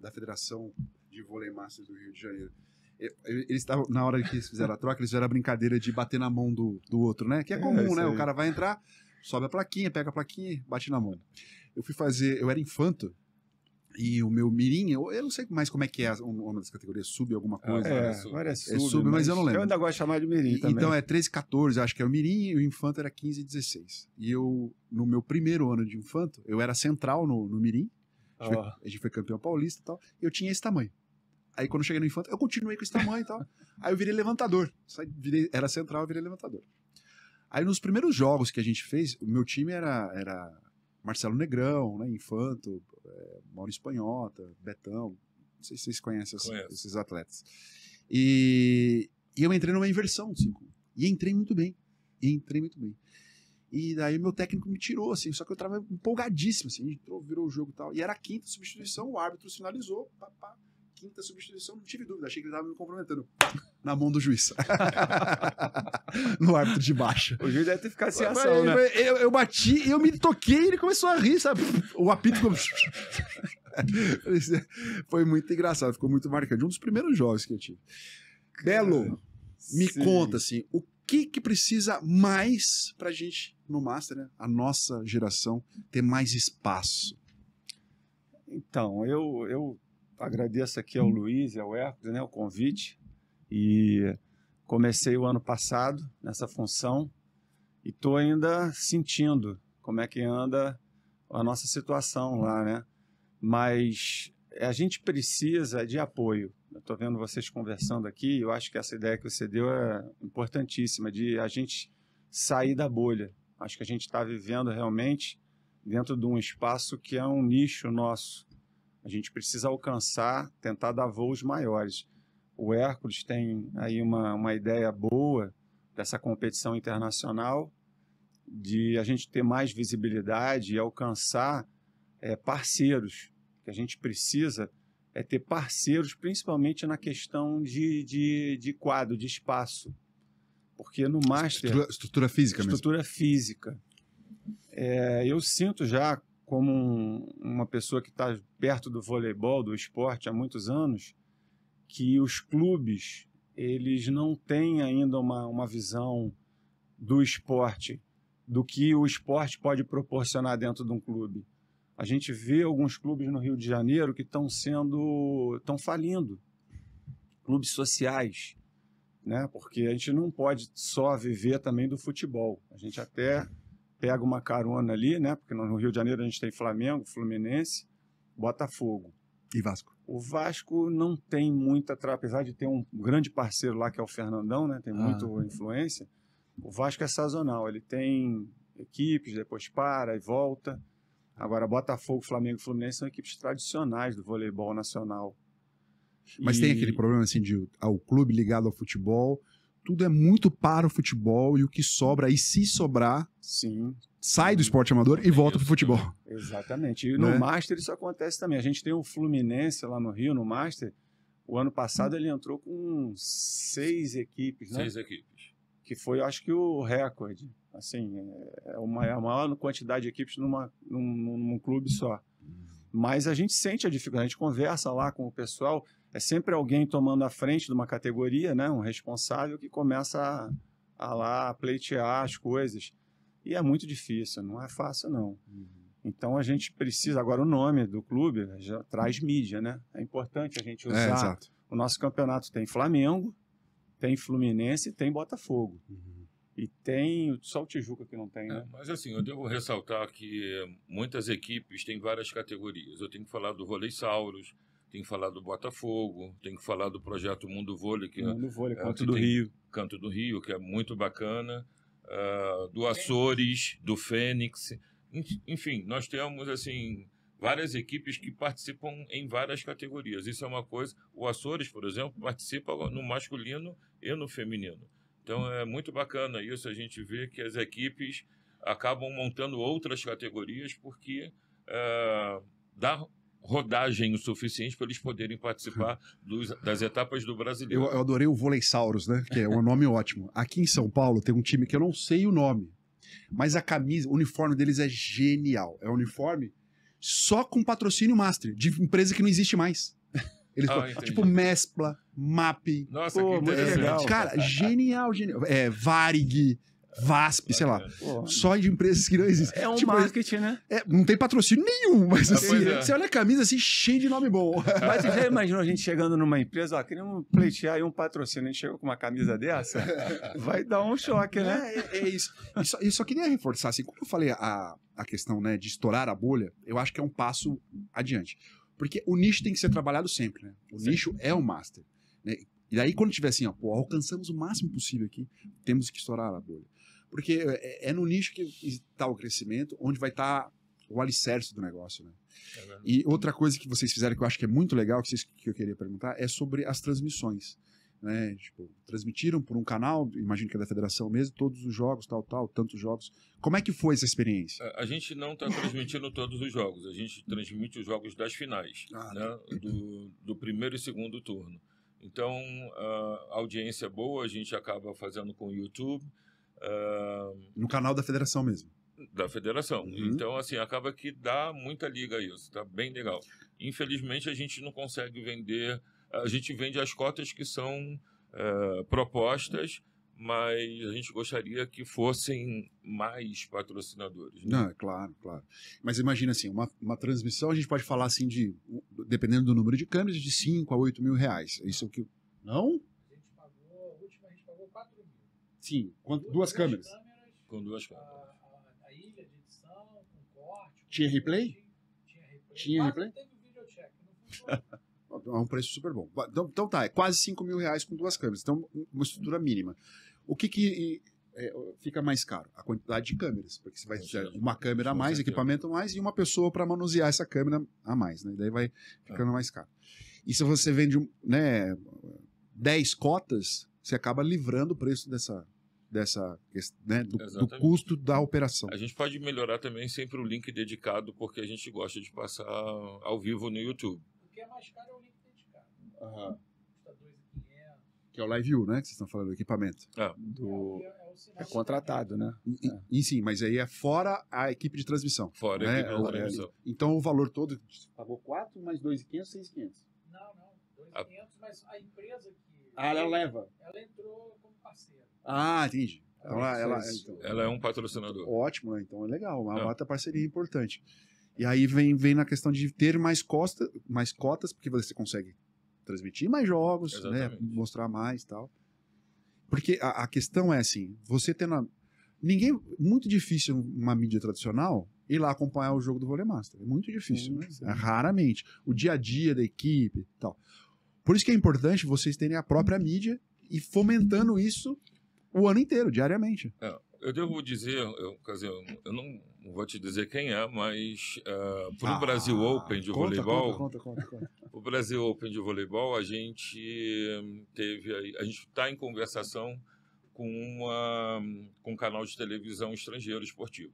da Federação de Volei Masters do Rio de Janeiro. Eles estavam, na hora que eles fizeram a troca, eles fizeram a brincadeira de bater na mão do, do outro, né? Que é, é comum, é, né? Aí. O cara vai entrar, sobe a plaquinha, pega a plaquinha, bate na mão. Eu fui fazer, eu era infanto, e o meu mirim, eu, eu não sei mais como é que é uma das categorias, sub alguma ah, coisa. É, né? sub, é sub, sub mas, mas, eu não lembro. Eu ainda gosto de chamar de mirim e, também. Então é 13, 14, acho que era é o mirim, e o infanto era 15 16. E eu, no meu primeiro ano de infanto, eu era central no, no mirim, a gente, oh. foi, a gente foi campeão paulista e tal, e eu tinha esse tamanho. Aí quando eu cheguei no infanto, eu continuei com esse tamanho e tal. Aí eu virei levantador. Virei, era central, eu virei levantador. Aí nos primeiros jogos que a gente fez, o meu time era, era Marcelo Negrão, né, Infanto, é, Maurício Panhota, Betão, não sei se vocês conhecem Conheço. esses atletas. E, e, eu entrei numa inversão, assim, e entrei muito bem, e entrei muito bem. E daí meu técnico me tirou, assim, só que eu tava empolgadíssimo, assim, entrou, virou o jogo e tal. E era a quinta substituição, o árbitro sinalizou, pá, pá, quinta substituição, não tive dúvida, achei que ele tava me comprometendo. Pá, na mão do juiz. no árbitro de baixa. O juiz deve ter ficado sem ação, né? eu, eu bati, eu me toquei e ele começou a rir, sabe? O apito como... Foi muito engraçado, ficou muito marcante. Um dos primeiros jogos que eu tive. Belo, Sim. me conta, assim, o que que precisa mais pra gente no Master, né? A nossa geração ter mais espaço. Então, eu, eu agradeço aqui ao Luiz e ao Hércules, né, o convite e comecei o ano passado nessa função e estou ainda sentindo como é que anda a nossa situação lá, né? Mas a gente precisa de apoio. Eu estou vendo vocês conversando aqui, eu acho que essa ideia que você deu é importantíssima, de a gente sair da bolha. Acho que a gente está vivendo realmente dentro de um espaço que é um nicho nosso. A gente precisa alcançar, tentar dar voos maiores. O Hércules tem aí uma, uma ideia boa dessa competição internacional, de a gente ter mais visibilidade e alcançar é, parceiros, que a gente precisa é ter parceiros, principalmente na questão de, de, de quadro, de espaço. Porque no Master. Estrutura, estrutura física Estrutura eh, mesmo. física. É, eu sinto já, como um, uma pessoa que está perto do voleibol, do esporte há muitos anos, que os clubes eles não têm ainda uma, uma visão do esporte, do que o esporte pode proporcionar dentro de um clube. A gente vê alguns clubes no Rio de Janeiro que estão sendo, estão falindo, clubes sociais, né? Porque a gente não pode só viver também do futebol. A gente até pega uma carona ali, né? Porque no Rio de Janeiro a gente tem Flamengo, Fluminense, Botafogo. E Vasco? O Vasco não tem muita, apesar de ter um grande parceiro lá que é o Fernandão, né? Tem ah. muita influência. O Vasco é sazonal, ele tem equipes, depois para e volta. Agora, Botafogo, Flamengo e Fluminense são equipes tradicionais do voleibol nacional. Mas e... tem aquele problema assim de ah, o clube ligado ao futebol tudo é muito para o futebol e o que sobra, e se sobrar, Sim. sai do esporte amador e volta para o futebol. Exatamente. E né? no Master isso acontece também. A gente tem o um Fluminense lá no Rio, no Master. O ano passado ele entrou com seis equipes, né? Seis equipes. Que foi, acho que, o recorde. Assim, é uma, é a maior quantidade de equipes numa, num, num clube só. Uhum. Mas a gente sente a dificuldade, a gente conversa lá com o pessoal é sempre alguém tomando a frente de uma categoria, né? Um responsável que começa a, a lá pleitear as coisas. E é muito difícil, não é fácil, não. Uhum. Então a gente precisa. Agora, o nome do clube né, já traz uhum. mídia, né? É importante a gente é, usar. É, o nosso campeonato tem Flamengo, tem Fluminense, tem Botafogo. Uhum. E tem só o Tijuca que não tem, é, né? É, mas assim, eu devo ressaltar que muitas equipes têm várias categorias. Eu tenho que falar do Vôlei Sauros, tem que falar do Botafogo, tem que falar do projeto Mundo Vôlei, que é, Mundo Vôlei, é, Canto do tem, Rio, Canto do Rio, que é muito bacana, uh, do Açores, do Fênix, enfim, nós temos assim várias equipes que participam em várias categorias. Isso é uma coisa. O Açores, por exemplo, participa no masculino e no feminino. Então é muito bacana isso a gente vê que as equipes acabam montando outras categorias porque ah, dá rodagem o suficiente para eles poderem participar dos, das etapas do brasileiro. Eu, eu adorei o Voleisauros, né? Que é um nome ótimo. Aqui em São Paulo tem um time que eu não sei o nome, mas a camisa, o uniforme deles é genial. É um uniforme só com patrocínio master, de empresa que não existe mais. Eles ah, falam, tipo Mespla, MAP. Nossa, pô, que legal. Cara, genial, genial. É, Varig. VASP, sei lá. Pô. Só de empresas que não existem. É um tipo, é- marketing, né? É, não tem patrocínio nenhum, mas assim, é, você olha a camisa assim, cheia de nome bom. Mas você já imaginou a gente chegando numa empresa, ó, pleitear aí um patrocínio, a gente chegou com uma camisa dessa, vai dar um choque, né? É, é, é isso. E só, e só queria reforçar, assim, como eu falei a, a questão né, de estourar a bolha, eu acho que é um passo adiante. Porque o nicho tem que ser trabalhado sempre, né? O Sim. nicho é o master. Né? E daí, quando tiver assim, ó, pô, alcançamos o máximo possível aqui, temos que estourar a bolha. Porque é, é, é, no nicho que está o crescimento, onde vai estar tá o alicerce do negócio, né? e outra coisa que vocês fizeram que eu acho que é muito legal, que, vocês, que eu queria perguntar, é sobre as transmissões. Né? Tipo, transmitiram por um canal, imagino que é da federação mesmo, todos os jogos, tal, tal, tantos jogos. Como é que foi essa experiência? A, é, a gente não está transmitindo todos os jogos, a gente transmite os jogos das finais, ah, né? do, do, primeiro e segundo turno. Então, a audiência boa a gente acaba fazendo com o YouTube Uh... No canal da federação mesmo. Da federação. Uhum. Então, assim, acaba que dá muita liga isso, tá bem legal. Infelizmente, a gente não consegue vender, a gente vende as cotas que são uh, propostas, mas a gente gostaria que fossem mais patrocinadores. Né? Não, é claro, claro. Mas imagina assim, uma, uma transmissão a gente pode falar assim de, dependendo do número de câmeras, de 5 a 8 mil reais. É isso é o que. Não? Sim, com duas, duas câmeras. câmeras. Com duas câmeras. A, a, ilha de edição, com corte. Tinha replay? Tinha replay. Tinha replay? Teve não foi. Então, é um preço super bom. Então, então tá, é quase 5 mil reais com duas câmeras. Então, uma estrutura mínima. O que que é, fica mais caro? A quantidade de câmeras, porque você vai é, ter uma câmera a mais, equipamento a mais e uma pessoa para manusear essa câmera a mais, né? Daí vai ficando é. mais caro. E se você vende né, 10 cotas, você acaba livrando o preço dessa, dessa né, do, do, custo da operação. A gente pode melhorar também sempre o link dedicado, porque a gente gosta de passar ao vivo no YouTube. O que é mais caro é o link dedicado. Aham. Custa 2,500. Que é o Live View, né? Que vocês estão falando, do equipamento. É. é. Do... É, é contratado, né? E, é. e, sim, mas aí é fora a equipe de transmissão. Fora né? a equipe de transmissão. Então o valor todo. Pagou 4 mais 2,500, 6,500. Não, não. 2,500, a... Ah. mas a empresa que. Ah, ela leva. Ela entrou como parceira. Ah, entendi. É, então, ela, ela, então, ela, é um patrocinador. Ótimo, né? Então é legal. Uma outra é. parceria importante. E aí vem, vem na questão de ter mais, costa, mais cotas, porque você consegue transmitir mais jogos, né? mostrar mais tal. Porque a, a questão é assim: você tendo. A, ninguém. Muito difícil uma mídia tradicional ir lá acompanhar o jogo do Vôlei Master. É muito difícil, né? Sim. É, raramente. O dia a dia da equipe e tal. Por isso que é importante vocês terem a própria uhum. mídia e fomentando isso o ano inteiro, diariamente. É, eu devo dizer, eu, quer dizer, eu não vou te dizer quem é, mas uh, é, para o ah, Brasil Open de conta, voleibol. Conta, conta, conta, conta. O Brasil Open de voleibol, a gente teve. A gente está em conversação com, uma, com um canal de televisão estrangeiro esportivo.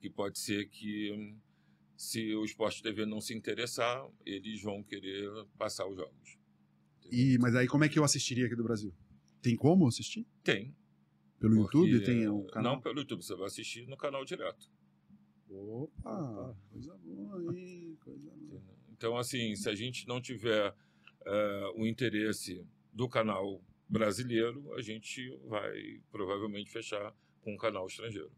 Que pode ser que, se o Esporte TV não se interessar, eles vão querer passar os jogos. E, mas aí como é que eu assistiria aqui do Brasil? Tem como assistir? Tem. Pelo Porque, YouTube tem um canal? Não pelo YouTube, você vai assistir no canal direto. Opa, coisa boa, aí Coisa boa. Então, assim, se a gente não tiver uh, o interesse do canal brasileiro, a gente vai provavelmente fechar com um canal estrangeiro.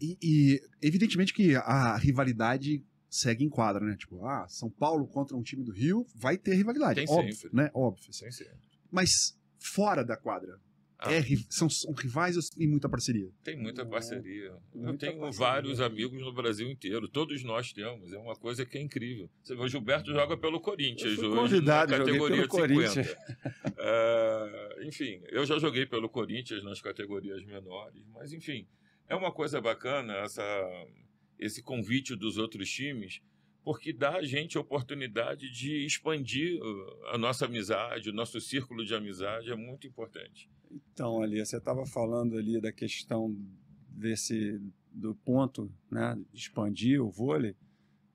E, e, evidentemente que a rivalidade segue em quadra, né? Tipo, ah, São Paulo contra um time do Rio vai ter rivalidade. Tem óbvio, sempre. né? Óbvio. Tem sempre. Mas fora da quadra, ah. É, são, são, rivais ou tem assim, muita parceria? Tem muita parceria. Muita eu tenho parceria. vários amigos no Brasil inteiro. Todos nós temos. É uma coisa que é incrível. Você vê, o Gilberto joga pelo Corinthians Convidado, na categoria pelo 50. uh, é, enfim, eu já joguei pelo Corinthians nas categorias menores. Mas, enfim, é uma coisa bacana essa, esse convite dos outros times porque dá a gente a oportunidade de expandir uh, a nossa amizade, o nosso círculo de amizade é muito importante. Então, ali você estava falando ali da questão desse do ponto, né, de expandir o vôlei.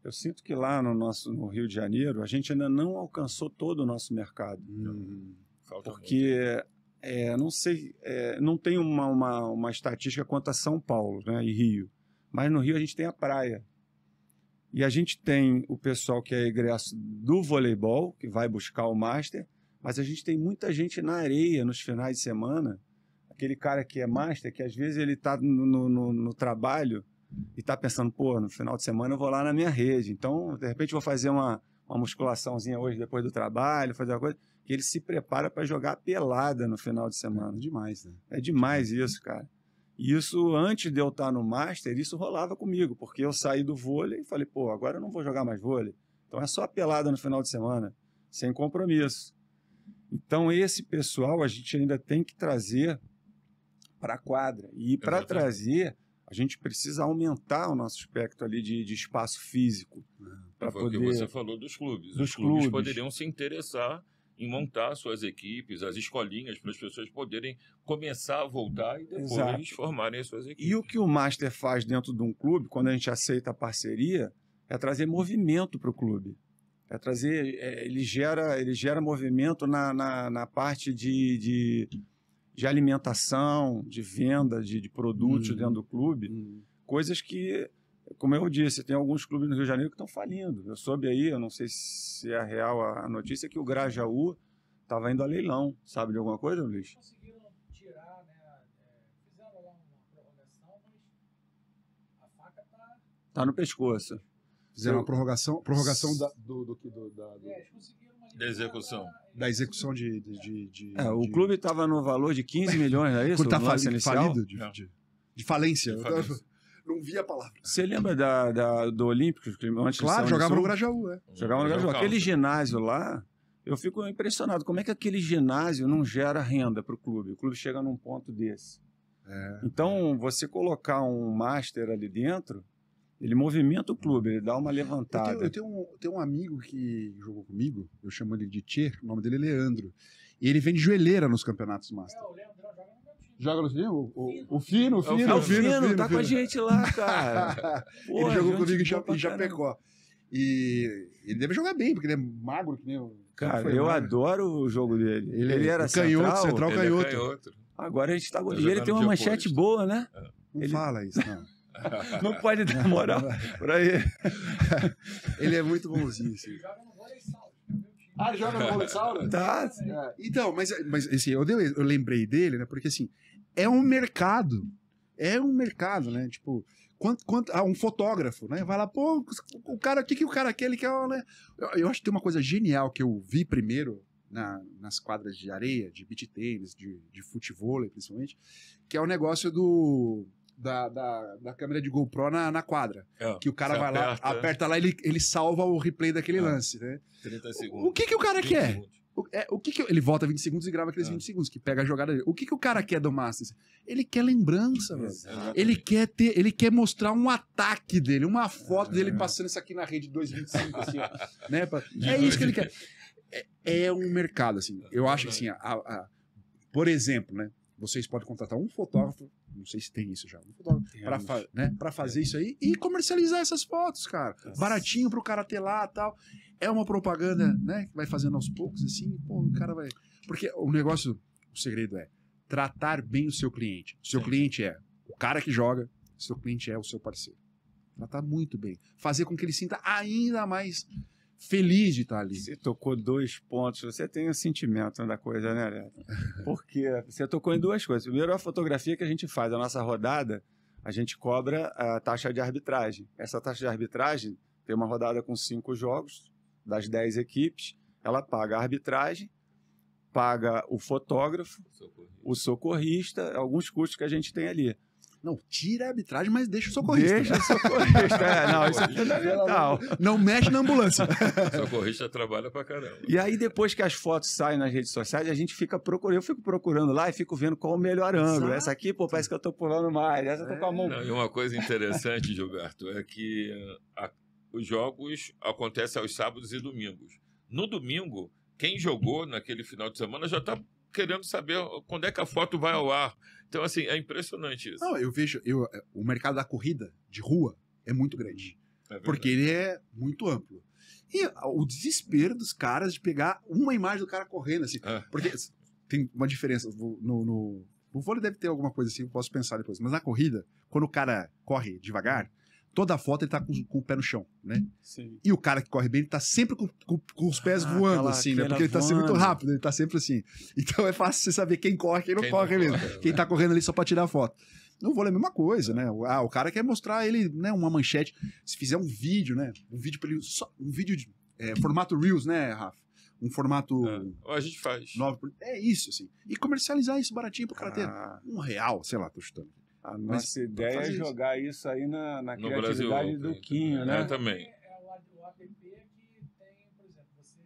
Eu sinto que lá no nosso no Rio de Janeiro a gente ainda não alcançou todo o nosso mercado, hum, porque é, não sei, é, não tem uma, uma, uma estatística quanto a São Paulo, né, e Rio. Mas no Rio a gente tem a praia, e a gente tem o pessoal que é egresso do voleibol, que vai buscar o Master, mas a gente tem muita gente na areia nos finais de semana. Aquele cara que é master, que às vezes ele está no, no, no, trabalho e está pensando, pô, no final de semana eu vou lá na minha rede. Então, de repente, vou fazer uma, uma musculaçãozinha hoje depois do trabalho, fazer uma coisa. ele se prepara para jogar pelada no final de semana. É demais, né? É demais isso, cara. E isso, antes de eu estar tá no master, isso rolava comigo, porque eu saí do vôlei e falei, pô, agora eu não vou jogar mais vôlei. Então é só pelada no final de semana, sem compromisso. Então, esse pessoal a gente ainda tem que trazer para a quadra. E para trazer, a gente precisa aumentar o nosso espectro ali de, de espaço físico. Né, para é, poder... você falou dos clubes. Dos Os clubes, clubes poderiam se interessar em montar suas equipes, as escolinhas, para as pessoas poderem começar a voltar e depois Exato. formarem as suas equipes. E o que o Master faz dentro de um clube, quando a gente aceita a parceria, é trazer movimento para o clube. É trazer, é, ele, gera, ele gera movimento na, na, na parte de, de, de, alimentação, de venda de, de produtos uhum. dentro do clube, uhum. coisas que, como eu disse, tem alguns clubes no Rio de Janeiro que estão falindo. Eu soube aí, eu não sei se é real a, a notícia, que o Grajaú estava indo a leilão, sabe de alguma coisa, Luiz? Conseguiram tirar, né? É, fizeram lá uma prorrogação, mas a faca está. Está no pescoço. Fizeram uma prorrogação, prorrogação da, do, do, do, da, do... da execução. Da execução de. de, de, de é, o de... clube estava no valor de 15 milhões, é isso? Por estar tá falido, falido de, de, de, falência. De falência. não via a palavra. Você lembra da, da do Olímpico? Antes claro, jogava no Grajaú, é. Jogava no Grajaú. Aquele né? ginásio lá, eu fico impressionado. Como é que aquele ginásio não gera renda para o clube? O clube chega num ponto desse. É. Então, você colocar um master ali dentro ele movimenta o clube, ele dá uma levantada. Eu tenho, eu tenho, um, tenho um amigo que jogou comigo, eu chamo ele de Tchê, o nome dele é Leandro. E ele vem de joelheira nos campeonatos master. É, o Leandro joga no Joga no O, o, Fino, o Fino. O Fino, o fino, fino, é fino tá com a gente lá, cara. Porra, ele jogou comigo em pegou E ele deve jogar bem, porque ele é magro que nem o. Cara, eu né? adoro o jogo dele. Ele, é ele era canhoto, central, central é canhoto. É canhoto. Agora a gente tá. tá e ele tem uma manchete oposto. boa, né? É. Não ele... fala isso, não. não pode dar moral pra ele. ele é muito bonzinho, assim. Ah, ele joga no Bolsauro? Tá. É. Então, mas, mas assim, eu, dei, eu lembrei dele, né? Porque assim, é um mercado. É um mercado, né? Tipo, quanto, quanto, ah, um fotógrafo, né? Vai lá, pô, o cara, o que, que o cara quer? Ele quer. Né? Eu, eu acho que tem uma coisa genial que eu vi primeiro na, nas quadras de areia, de beach tênis, de, de futebol, principalmente, que é o negócio do da, da, da, câmera de GoPro na, na quadra. É, que o cara vai aperta. lá, aperta lá, ele, ele salva o replay daquele é. lance, né? 30 segundos. O, que, que o cara quer? O, é, o que, que ele volta 20 segundos e grava aqueles é. 20 segundos, que pega a jogada dele. O que, que o cara quer do Masters? Ele quer lembrança, velho. Ele quer ter, ele quer mostrar um ataque dele, uma foto é. dele passando isso aqui na rede 225 assim, né? Pra, é isso que ele quer. É, é, um mercado assim. Eu é acho que assim, a, a, por exemplo, né? vocês podem contratar um fotógrafo, não sei se tem isso já, um fotógrafo, para fa né, fazer isso aí e comercializar essas fotos, cara. Nossa. Baratinho o cara ter lá tal. É uma propaganda, né, que vai fazendo aos poucos, assim, pô, o cara vai. Porque o negócio, o segredo é tratar bem o seu cliente. O seu cliente é o cara que joga, o seu cliente é o seu parceiro. Tratar muito bem. Fazer com que ele sinta ainda mais feliz de estar ali. Você tocou dois pontos. Você tem o um sentimento da coisa, né, Leandro? Porque você tocou em duas coisas. Primeiro, a fotografia que a gente faz, a nossa rodada, a gente cobra a taxa de arbitragem. Essa taxa de arbitragem tem uma rodada com cinco jogos, das dez equipes, ela paga a arbitragem, paga o fotógrafo, socorrista, o socorrista alguns custos que a gente tem ali. Não, tira a arbitragem, mas deixa o socorrista. Deixa o socorrista. é, não, isso é, é fundamental. Não mexe na ambulância. O socorrista trabalha pra caramba. E aí, depois que as fotos saem nas redes sociais, a gente fica procurando. Eu fico procurando lá e fico vendo qual é o melhor ângulo. Exato. Essa aqui, pô, parece que eu tô pulando mais. Essa eu tô com a mão. Não, e uma coisa interessante, Gilberto, é que eh, a, os jogos acontecem aos sábados e domingos. No domingo, quem jogou naquele final de semana já está querendo saber quando é que a foto vai ao ar. Então, assim, é impressionante isso. Não, eu vejo. Eu, é, o mercado da corrida de rua é muito grande. Hum, é porque ele é muito amplo. E o desespero dos caras de pegar uma imagem do cara correndo, assim. Ah. Porque tem uma diferença. No, no, no vôlei deve ter alguma coisa assim, eu posso pensar depois. Mas na corrida, quando o cara corre devagar, toda a foto ele tá com, com o pé no chão, né? Sim. E o cara que corre bem, ele tá sempre com, com, com os pés ah, voando, aquela, assim, né? Porque ele tá sempre muito rápido, ele tá sempre assim. Então é fácil você saber quem corre, quem não quem corre não mesmo. Corre, né? quem tá correndo ali só pra tirar foto. Não vou ler é a mesma coisa, né? Ah, o cara quer mostrar ele, né, uma manchete. Se fizer um vídeo, né? Um vídeo pra ele. Só, um vídeo de, é, formato Reels, né, Rafa? um formato. É, a gente faz. Novo, é isso, assim. E comercializar isso baratinho pro cara ah. ter um real, sei lá, tô chutando. A nossa Mas ideia é jogar isso, isso aí na, na criatividade Brasil, do Quinho, né? Eu é, também. É, é o, o app que tem, por exemplo, você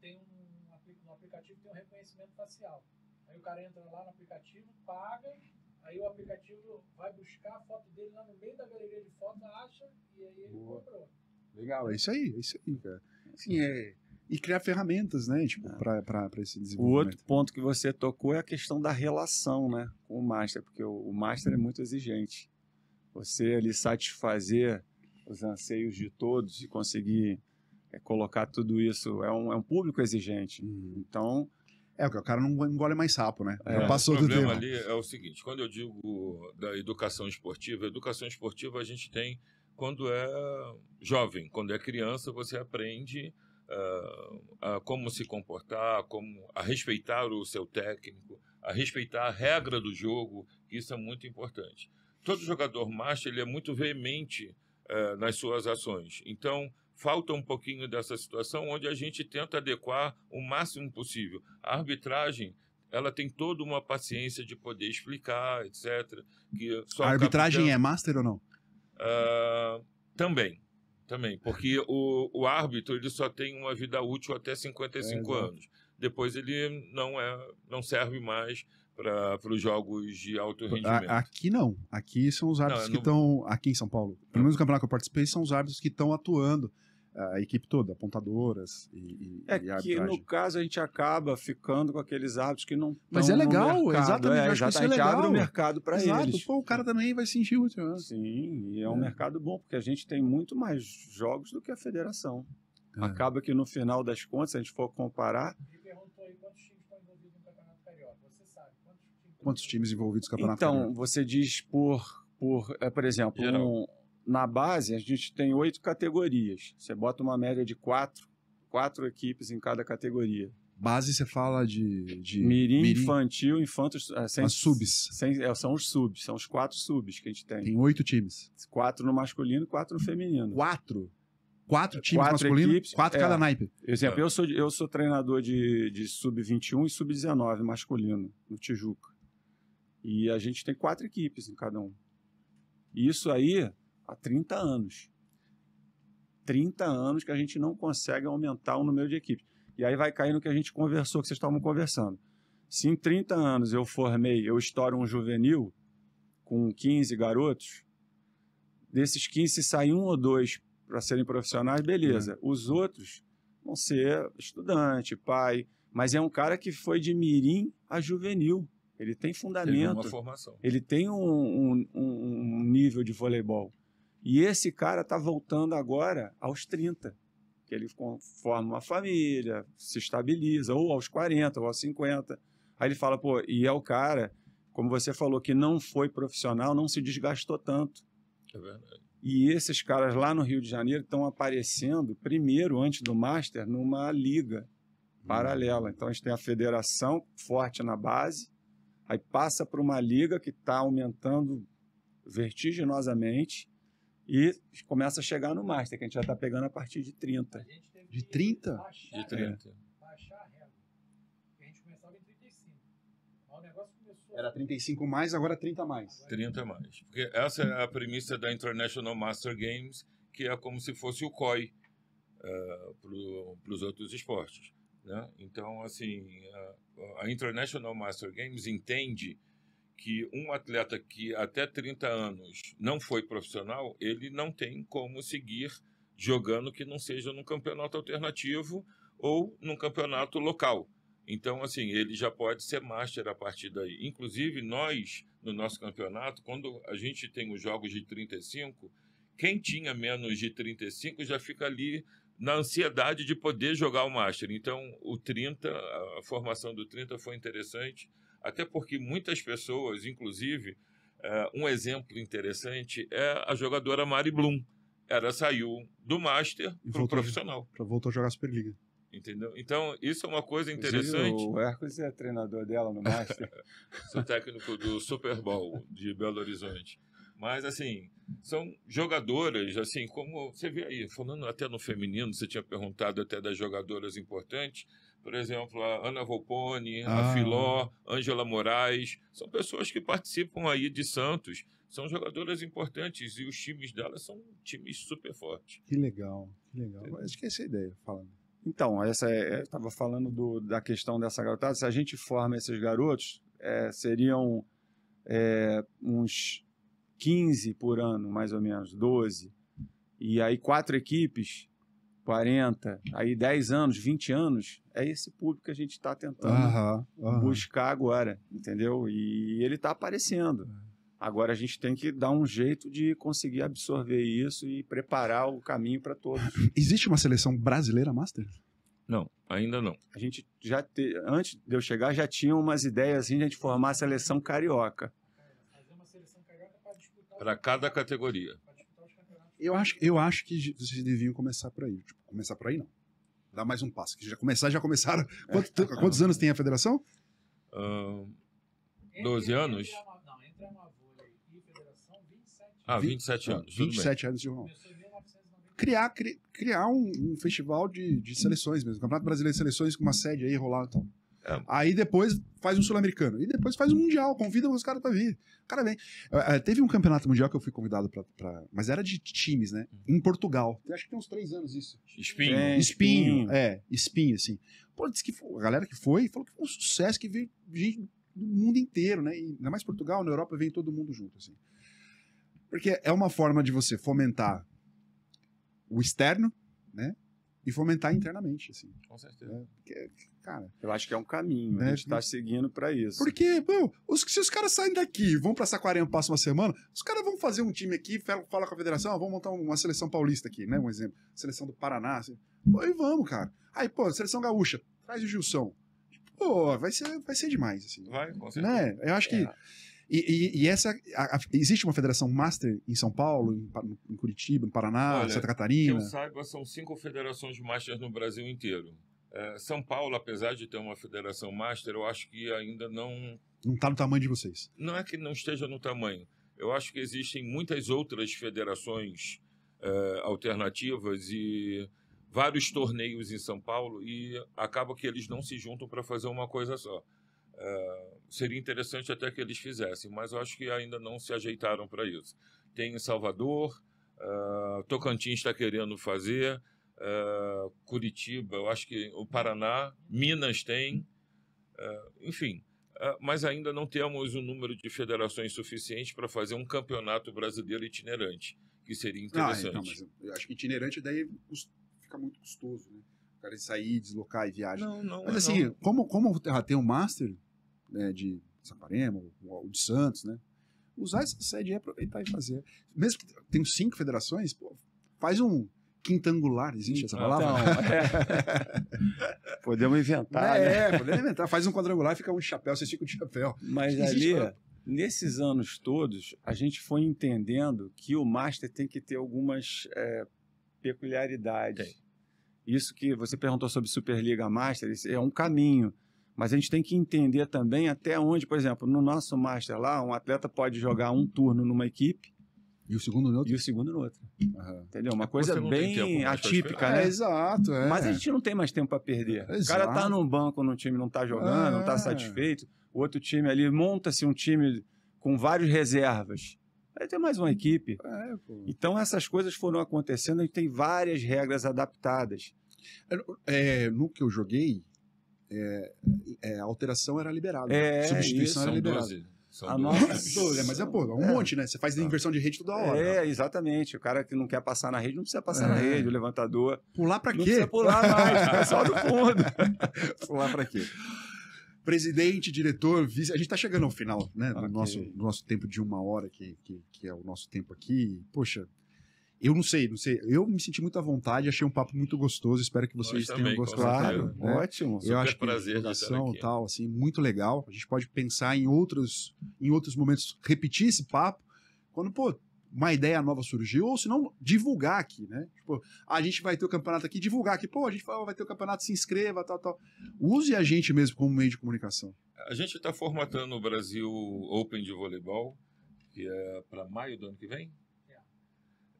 tem um, um aplicativo que tem um reconhecimento facial. Aí o cara entra lá no aplicativo, paga, aí o aplicativo vai buscar a foto dele lá no meio da galeria de fotos, acha e aí ele Boa. comprou. Legal, é isso aí, é isso aí, cara. Assim, é e criar ferramentas, né, tipo, é. para esse desenvolvimento. O outro ponto que você tocou é a questão da relação, né, com o master, porque o, o master é uhum. muito exigente. Você ali satisfazer os anseios de todos e conseguir é, colocar tudo isso é um, é um público exigente. Uhum. Então é, o cara não engole mais sapo, né? É. passou o problema do ali é o seguinte, quando eu digo da educação esportiva, educação esportiva a gente tem quando é jovem, quando é criança, você aprende a ah, ah, como se comportar, como, a respeitar o seu técnico, a respeitar a regra do jogo, isso é muito importante. Todo jogador macho ele é muito veemente uh, nas suas ações. Então, falta um pouquinho dessa situação onde a gente tenta adequar o máximo possível. A arbitragem ela tem toda uma paciência de poder explicar, etc. Que a arbitragem capitão... é master ou não? Uh, também. Também, porque o, o árbitro ele só tem uma vida útil até 55 é, anos. Depois ele não, é, não serve mais para os jogos de alto rendimento. aqui não. Aqui são os árbitros não, é que estão. Aqui em São Paulo, pelo é. menos no campeonato que eu participei, são os árbitros que estão atuando a equipe toda, pontadoras e, e É e que no caso a gente acaba ficando com aqueles hábitos que não Mas é legal, exatamente. É, acho que isso tá é legal. abre o mercado para eles. Pô, o cara também vai sentir útil. Né? Sim, e é, é um mercado bom, porque a gente tem muito mais jogos do que a federação. É. Acaba que no final das contas, se a gente for comparar... perguntou aí quantos times estão envolvidos no Campeonato Você sabe quantos times... envolvidos no Campeonato então, Carioca? Então, você diz por... por é, por exemplo, um na base, a gente tem oito categorias. Você bota uma média de quatro, quatro equipes em cada categoria. Base você fala de. de mirim, mirim, infantil, infantos. É, sem, As subs. Sem, é, são os subs, são os quatro subs que a gente tem. Tem oito times. Quatro no masculino e quatro no feminino. Quatro? Quatro é, times quatro masculinos, equipes, quatro é, cada naipe. Exemplo, é. eu, sou, eu sou treinador de, de sub-21 e sub-19 masculino, no Tijuca. E a gente tem quatro equipes em cada um. E isso aí há 30 anos. 30 anos que a gente não consegue aumentar o número de equipes. E aí vai cair no que a gente conversou, que vocês estavam conversando. Se em 30 anos eu formei, eu estouro um juvenil com 15 garotos, desses 15 sai um ou dois para serem profissionais, beleza. É. Os outros vão ser estudante, pai, mas é um cara que foi de mirim a juvenil. Ele tem fundamento. Ele tem uma formação. Ele tem um, um, um nível de voleibol. E esse cara está voltando agora aos 30, que ele forma uma família, se estabiliza, ou aos 40, ou aos 50. Aí ele fala, pô, e é o cara, como você falou, que não foi profissional, não se desgastou tanto. É verdade. E esses caras lá no Rio de Janeiro estão aparecendo primeiro, antes do Master, numa liga hum. paralela. Então a gente tem a federação forte na base, aí passa para uma liga que está aumentando vertiginosamente e começa a chegar no Master, que a gente já está pegando a partir de 30. De 30? Baixar, de 30. Baixar a régua. A gente começava em 35. o negócio começou. Era 35 mais, agora 30 mais. 30 mais. Porque essa é a premissa da International Master Games, que é como se fosse o COI uh, é, para os outros esportes. Né? Então, assim, a, a International Master Games entende que um atleta que até 30 anos não foi profissional, ele não tem como seguir jogando que não seja num campeonato alternativo ou num campeonato local. Então, assim, ele já pode ser master a partir daí. Inclusive, nós, no nosso campeonato, quando a gente tem os jogos de 35, quem tinha menos de 35 já fica ali na ansiedade de poder jogar o master. Então, o 30, a formação do 30 foi interessante até porque muitas pessoas, inclusive, é, um exemplo interessante é a jogadora Mari Blum. Ela saiu do Master para o profissional. Para voltar a jogar Superliga. Entendeu? Então, isso é uma coisa interessante. o Hércules é treinador dela no Master. Sou técnico do Super Bowl de Belo Horizonte. Mas, assim, são jogadoras, assim, como você vê aí, falando até no feminino, você tinha perguntado até das jogadoras importantes, por exemplo, a Ana Volpone, ah. a Filó, Ângela Moraes, são pessoas que participam aí de Santos, são jogadoras importantes e os times delas são times super fortes. Que legal, que legal. Eu esqueci que essa a ideia, falando. Então, essa é, é eu estava falando do, da questão dessa garotada. Se a gente forma esses garotos, é, seriam é, uns 15 por ano, mais ou menos, 12. E aí, quatro equipes 40, aí 10 anos, 20 anos, é esse público que a gente está tentando buscar agora, entendeu? E ele está aparecendo. É. Agora a gente tem que dar um jeito de conseguir absorver isso e preparar o caminho para todos. Existe uma seleção brasileira master? Não, ainda não. A gente já te... antes de eu chegar já tinha umas ideias assim de a gente formar a seleção carioca. Para cada categoria. Eu acho, eu acho que vocês deviam começar por aí. Tipo, começar por aí não. Dá mais um passo. Que já começar, já começaram. É. Quanto, quantos anos tem a federação? Uh, 12 anos? Não, entra uma bolha e federação 27 ah, ah, anos. Ah, 27 anos. 27 anos de jornal. Criar, criar um, um, festival de, de seleções mesmo. Campeonato Brasileiro de Seleções com uma sede aí rolar e então. tal. Aí depois faz um sul-americano. E depois faz um mundial, convida os caras pra vir. O cara vem. Uh, teve um campeonato mundial que eu fui convidado pra, pra, Mas era de times, né? Uhum. Em Portugal. Eu acho que tem uns três anos isso. Espinho. É, espinho. É, espinho, assim. Pô, disse que foi, a galera que foi falou que foi um sucesso, que veio gente do mundo inteiro, né? E ainda mais Portugal, na Europa vem todo mundo junto, assim. Porque é uma forma de você fomentar o externo, né? E fomentar internamente, assim. Com certeza. É, porque, cara. Eu acho que é um caminho, né? a gente tá né? seguindo para isso. Porque, bom, os, se os caras saem daqui vão para Saquarema, passam uma semana, os caras vão fazer um time aqui, fala, fala com a federação, vão ah, vamos montar uma seleção paulista aqui, né? Um exemplo. Seleção do Paraná. Assim. Pô, e vamos, cara. Aí, pô, seleção gaúcha, traz o Gilson. Pô, vai ser, vai ser demais, assim. Vai, com certeza. Né? Eu acho que... É. E, e, e, essa. A, a, existe uma federação master em São Paulo, em, em Curitiba, no Paraná, Olha, Santa Catarina? Que eu saiba, são cinco federações masters no Brasil inteiro. Eh, São Paulo, apesar de ter uma federação master, eu acho que ainda não. Não está no tamanho de vocês. Não é que não esteja no tamanho. Eu acho que existem muitas outras federações eh, alternativas e vários torneios em São Paulo e acaba que eles não se juntam para fazer uma coisa só. Eh, seria interessante até que eles fizessem, mas eu acho que ainda não se ajeitaram para isso. Tem em Salvador, Tocantins está querendo fazer uh, Curitiba, eu acho que o Paraná, Minas tem, uh, enfim. Uh, mas ainda não temos um número de federações suficiente para fazer um campeonato brasileiro itinerante, que seria interessante. Ah, então, eu acho que itinerante daí fica muito custoso, né? O cara sair, deslocar e viajar. Não, não, mas é assim, não. como, como tem o um Master né, de Saparema, ou, ou de Santos, né? usar essa sede é aproveitar e fazer. Mesmo que tenham cinco federações, pô, faz um quintangular, existe essa palavra? Não, é. podemos inventar. É, né? é, podemos inventar. Faz um quadrangular, e fica um chapéu, você fica de chapéu. Mas ali, pra... nesses anos todos, a gente foi entendendo que o master tem que ter algumas é, peculiaridades. Isso que você perguntou sobre Superliga Master, é um caminho. Mas a gente tem que entender também até onde, por exemplo, no nosso Master lá, um atleta pode jogar um turno numa equipe, e o segundo no outro? E o segundo no outro. Uhum. Entendeu? Uma é, coisa bem atípica, é, né? É, exato. É. Mas a gente não tem mais tempo para perder. O cara tá num banco num time não tá jogando, não tá é. satisfeito. O outro time ali monta-se um time com vários reservas. Aí tem mais uma equipe. então essas coisas foram acontecendo A gente tem várias regras adaptadas. no que eu joguei, a alteração era liberada. É, substituição isso, era liberada a nossa. É, mas é, pô, é um é. monte, né? Você faz tá. inversão de rede toda hora. É, exatamente. O cara que não quer passar na rede, não precisa passar é. na rede. O levantador. Pular pra quê? Não precisa pular mais, só do fundo. pular pra quê? Presidente, diretor, vice. A gente tá chegando ao final, né? Okay. Do, nosso, do nosso tempo de uma hora, que, que, que é o nosso tempo aqui. Poxa, eu não sei, não sei. Eu me senti muito à vontade, achei um papo muito gostoso. Espero que vocês tenham gostado. né? ótimo. Eu acho que prazer de estar tal, assim, muito legal. A gente pode pensar em outros, em outros momentos, repetir esse papo. Quando, pô, uma ideia nova surgiu, ou se não, divulgar aqui, né? Tipo, ah, a gente vai ter o campeonato aqui, divulgar aqui, pô, a gente vai ter o campeonato, se inscreva, tal, tal. Use a gente mesmo como meio de comunicação. A gente está formatando o Brasil Open de Voleibol, que é para maio do ano que vem.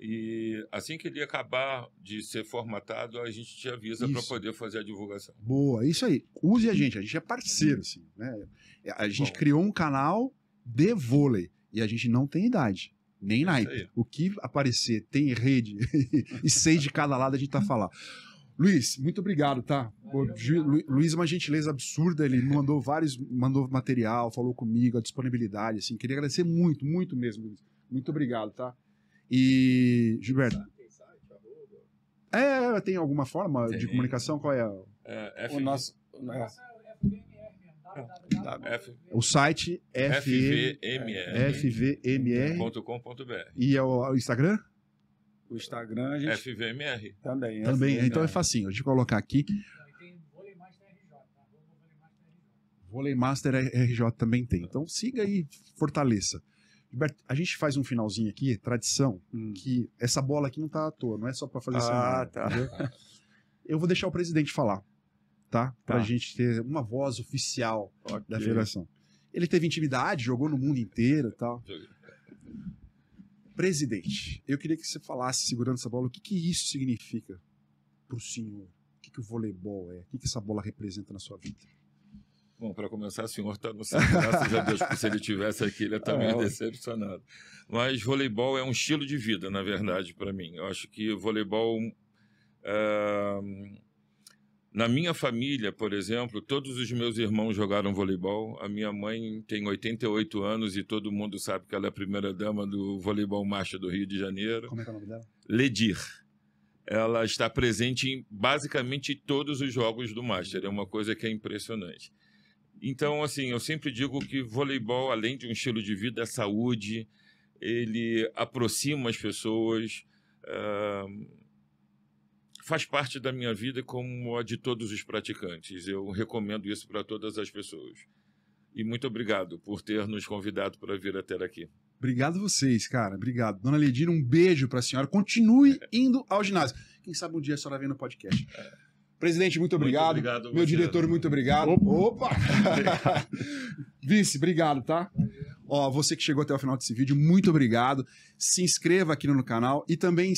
E assim que ele acabar de ser formatado, a gente te avisa para poder fazer a divulgação. Boa, isso aí. Use a gente, a gente é parceiro, hum. assim, né? É, a gente Bom. criou um canal de vôlei e a gente não tem idade. Nem é naipe. O que aparecer tem rede e seis de cada lado a gente tá falando. Luiz, muito obrigado, tá? Valeu, Luiz, é uma gentileza absurda, ele mandou vários, mandou material, falou comigo, a disponibilidade, assim, queria agradecer muito, muito mesmo, Luiz. Muito obrigado, tá? E, Gilberto. É, é, é, tem alguma forma tem. de comunicação? Qual é? é O nosso. É. é F... O site é FVMR.com.br. E é o, Instagram? O Instagram, a gente... FVMR. Também. Também. FVMR. Então é facinho. Deixa eu colocar aqui. Volei Master RJ né? também tem. Então siga aí, fortaleça a gente faz um finalzinho aqui, tradição, hum. que essa bola aqui não tá à toa, não é só para fazer ah, semana, tá. Eu vou deixar o presidente falar, tá? Pra tá. gente ter uma voz oficial okay. da federação. Ele teve intimidade, jogou no mundo inteiro e tal. Presidente, eu queria que você falasse, segurando essa bola, o que, que isso significa pro senhor? O que, que o voleibol é? O que, que essa bola representa na sua vida? Bom, para começar, o senhor está no centro, graças a Deus, porque se ele tivesse aqui, ele também tá meio é, decepcionado. Mas voleibol é um estilo de vida, na verdade, para mim. Eu acho que voleibol. Uh, na minha família, por exemplo, todos os meus irmãos jogaram voleibol. A minha mãe tem 88 anos e todo mundo sabe que ela é a primeira dama do voleibol marcha do Rio de Janeiro. Como é que é o nome dela? Ledir ela está presente em basicamente todos os jogos do Master. É uma coisa que é impressionante. Então, assim, eu sempre digo que voleibol, além de um estilo de vida, é saúde, ele aproxima as pessoas, uh, faz parte da minha vida como a de todos os praticantes. Eu recomendo isso para todas as pessoas. E muito obrigado por ter nos convidado para vir até aqui. Obrigado vocês, cara. Obrigado. Dona Ledina, um beijo para a senhora. Continue indo ao ginásio. Quem sabe um dia a senhora vem no podcast. É. Presidente, muito obrigado. Muito obrigado Meu diretor, muito obrigado. Opa! Opa. Vice, obrigado, tá? Ó, você que chegou até o final desse vídeo, muito obrigado. Se inscreva aqui no canal e também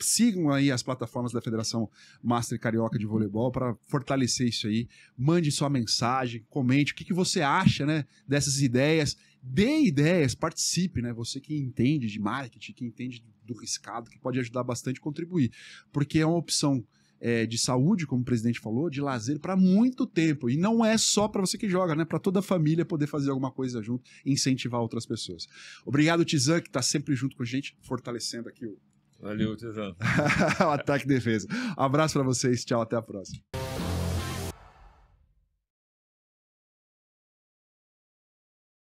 sigam aí as plataformas da Federação Master Carioca de Voleibol para fortalecer isso aí. Mande sua mensagem, comente o que, que você acha né, dessas ideias. Dê ideias, participe, né? Você que entende de marketing, que entende do riscado, que pode ajudar bastante a contribuir. Porque é uma opção é, de saúde, como o presidente falou, de lazer para muito tempo. E não é só para você que joga, né? Para toda a família poder fazer alguma coisa junto incentivar outras pessoas. Obrigado, Tizan, que está sempre junto com a gente, fortalecendo aqui o. Valeu, Tizan. o ataque e defesa. Abraço para vocês, tchau, até a próxima.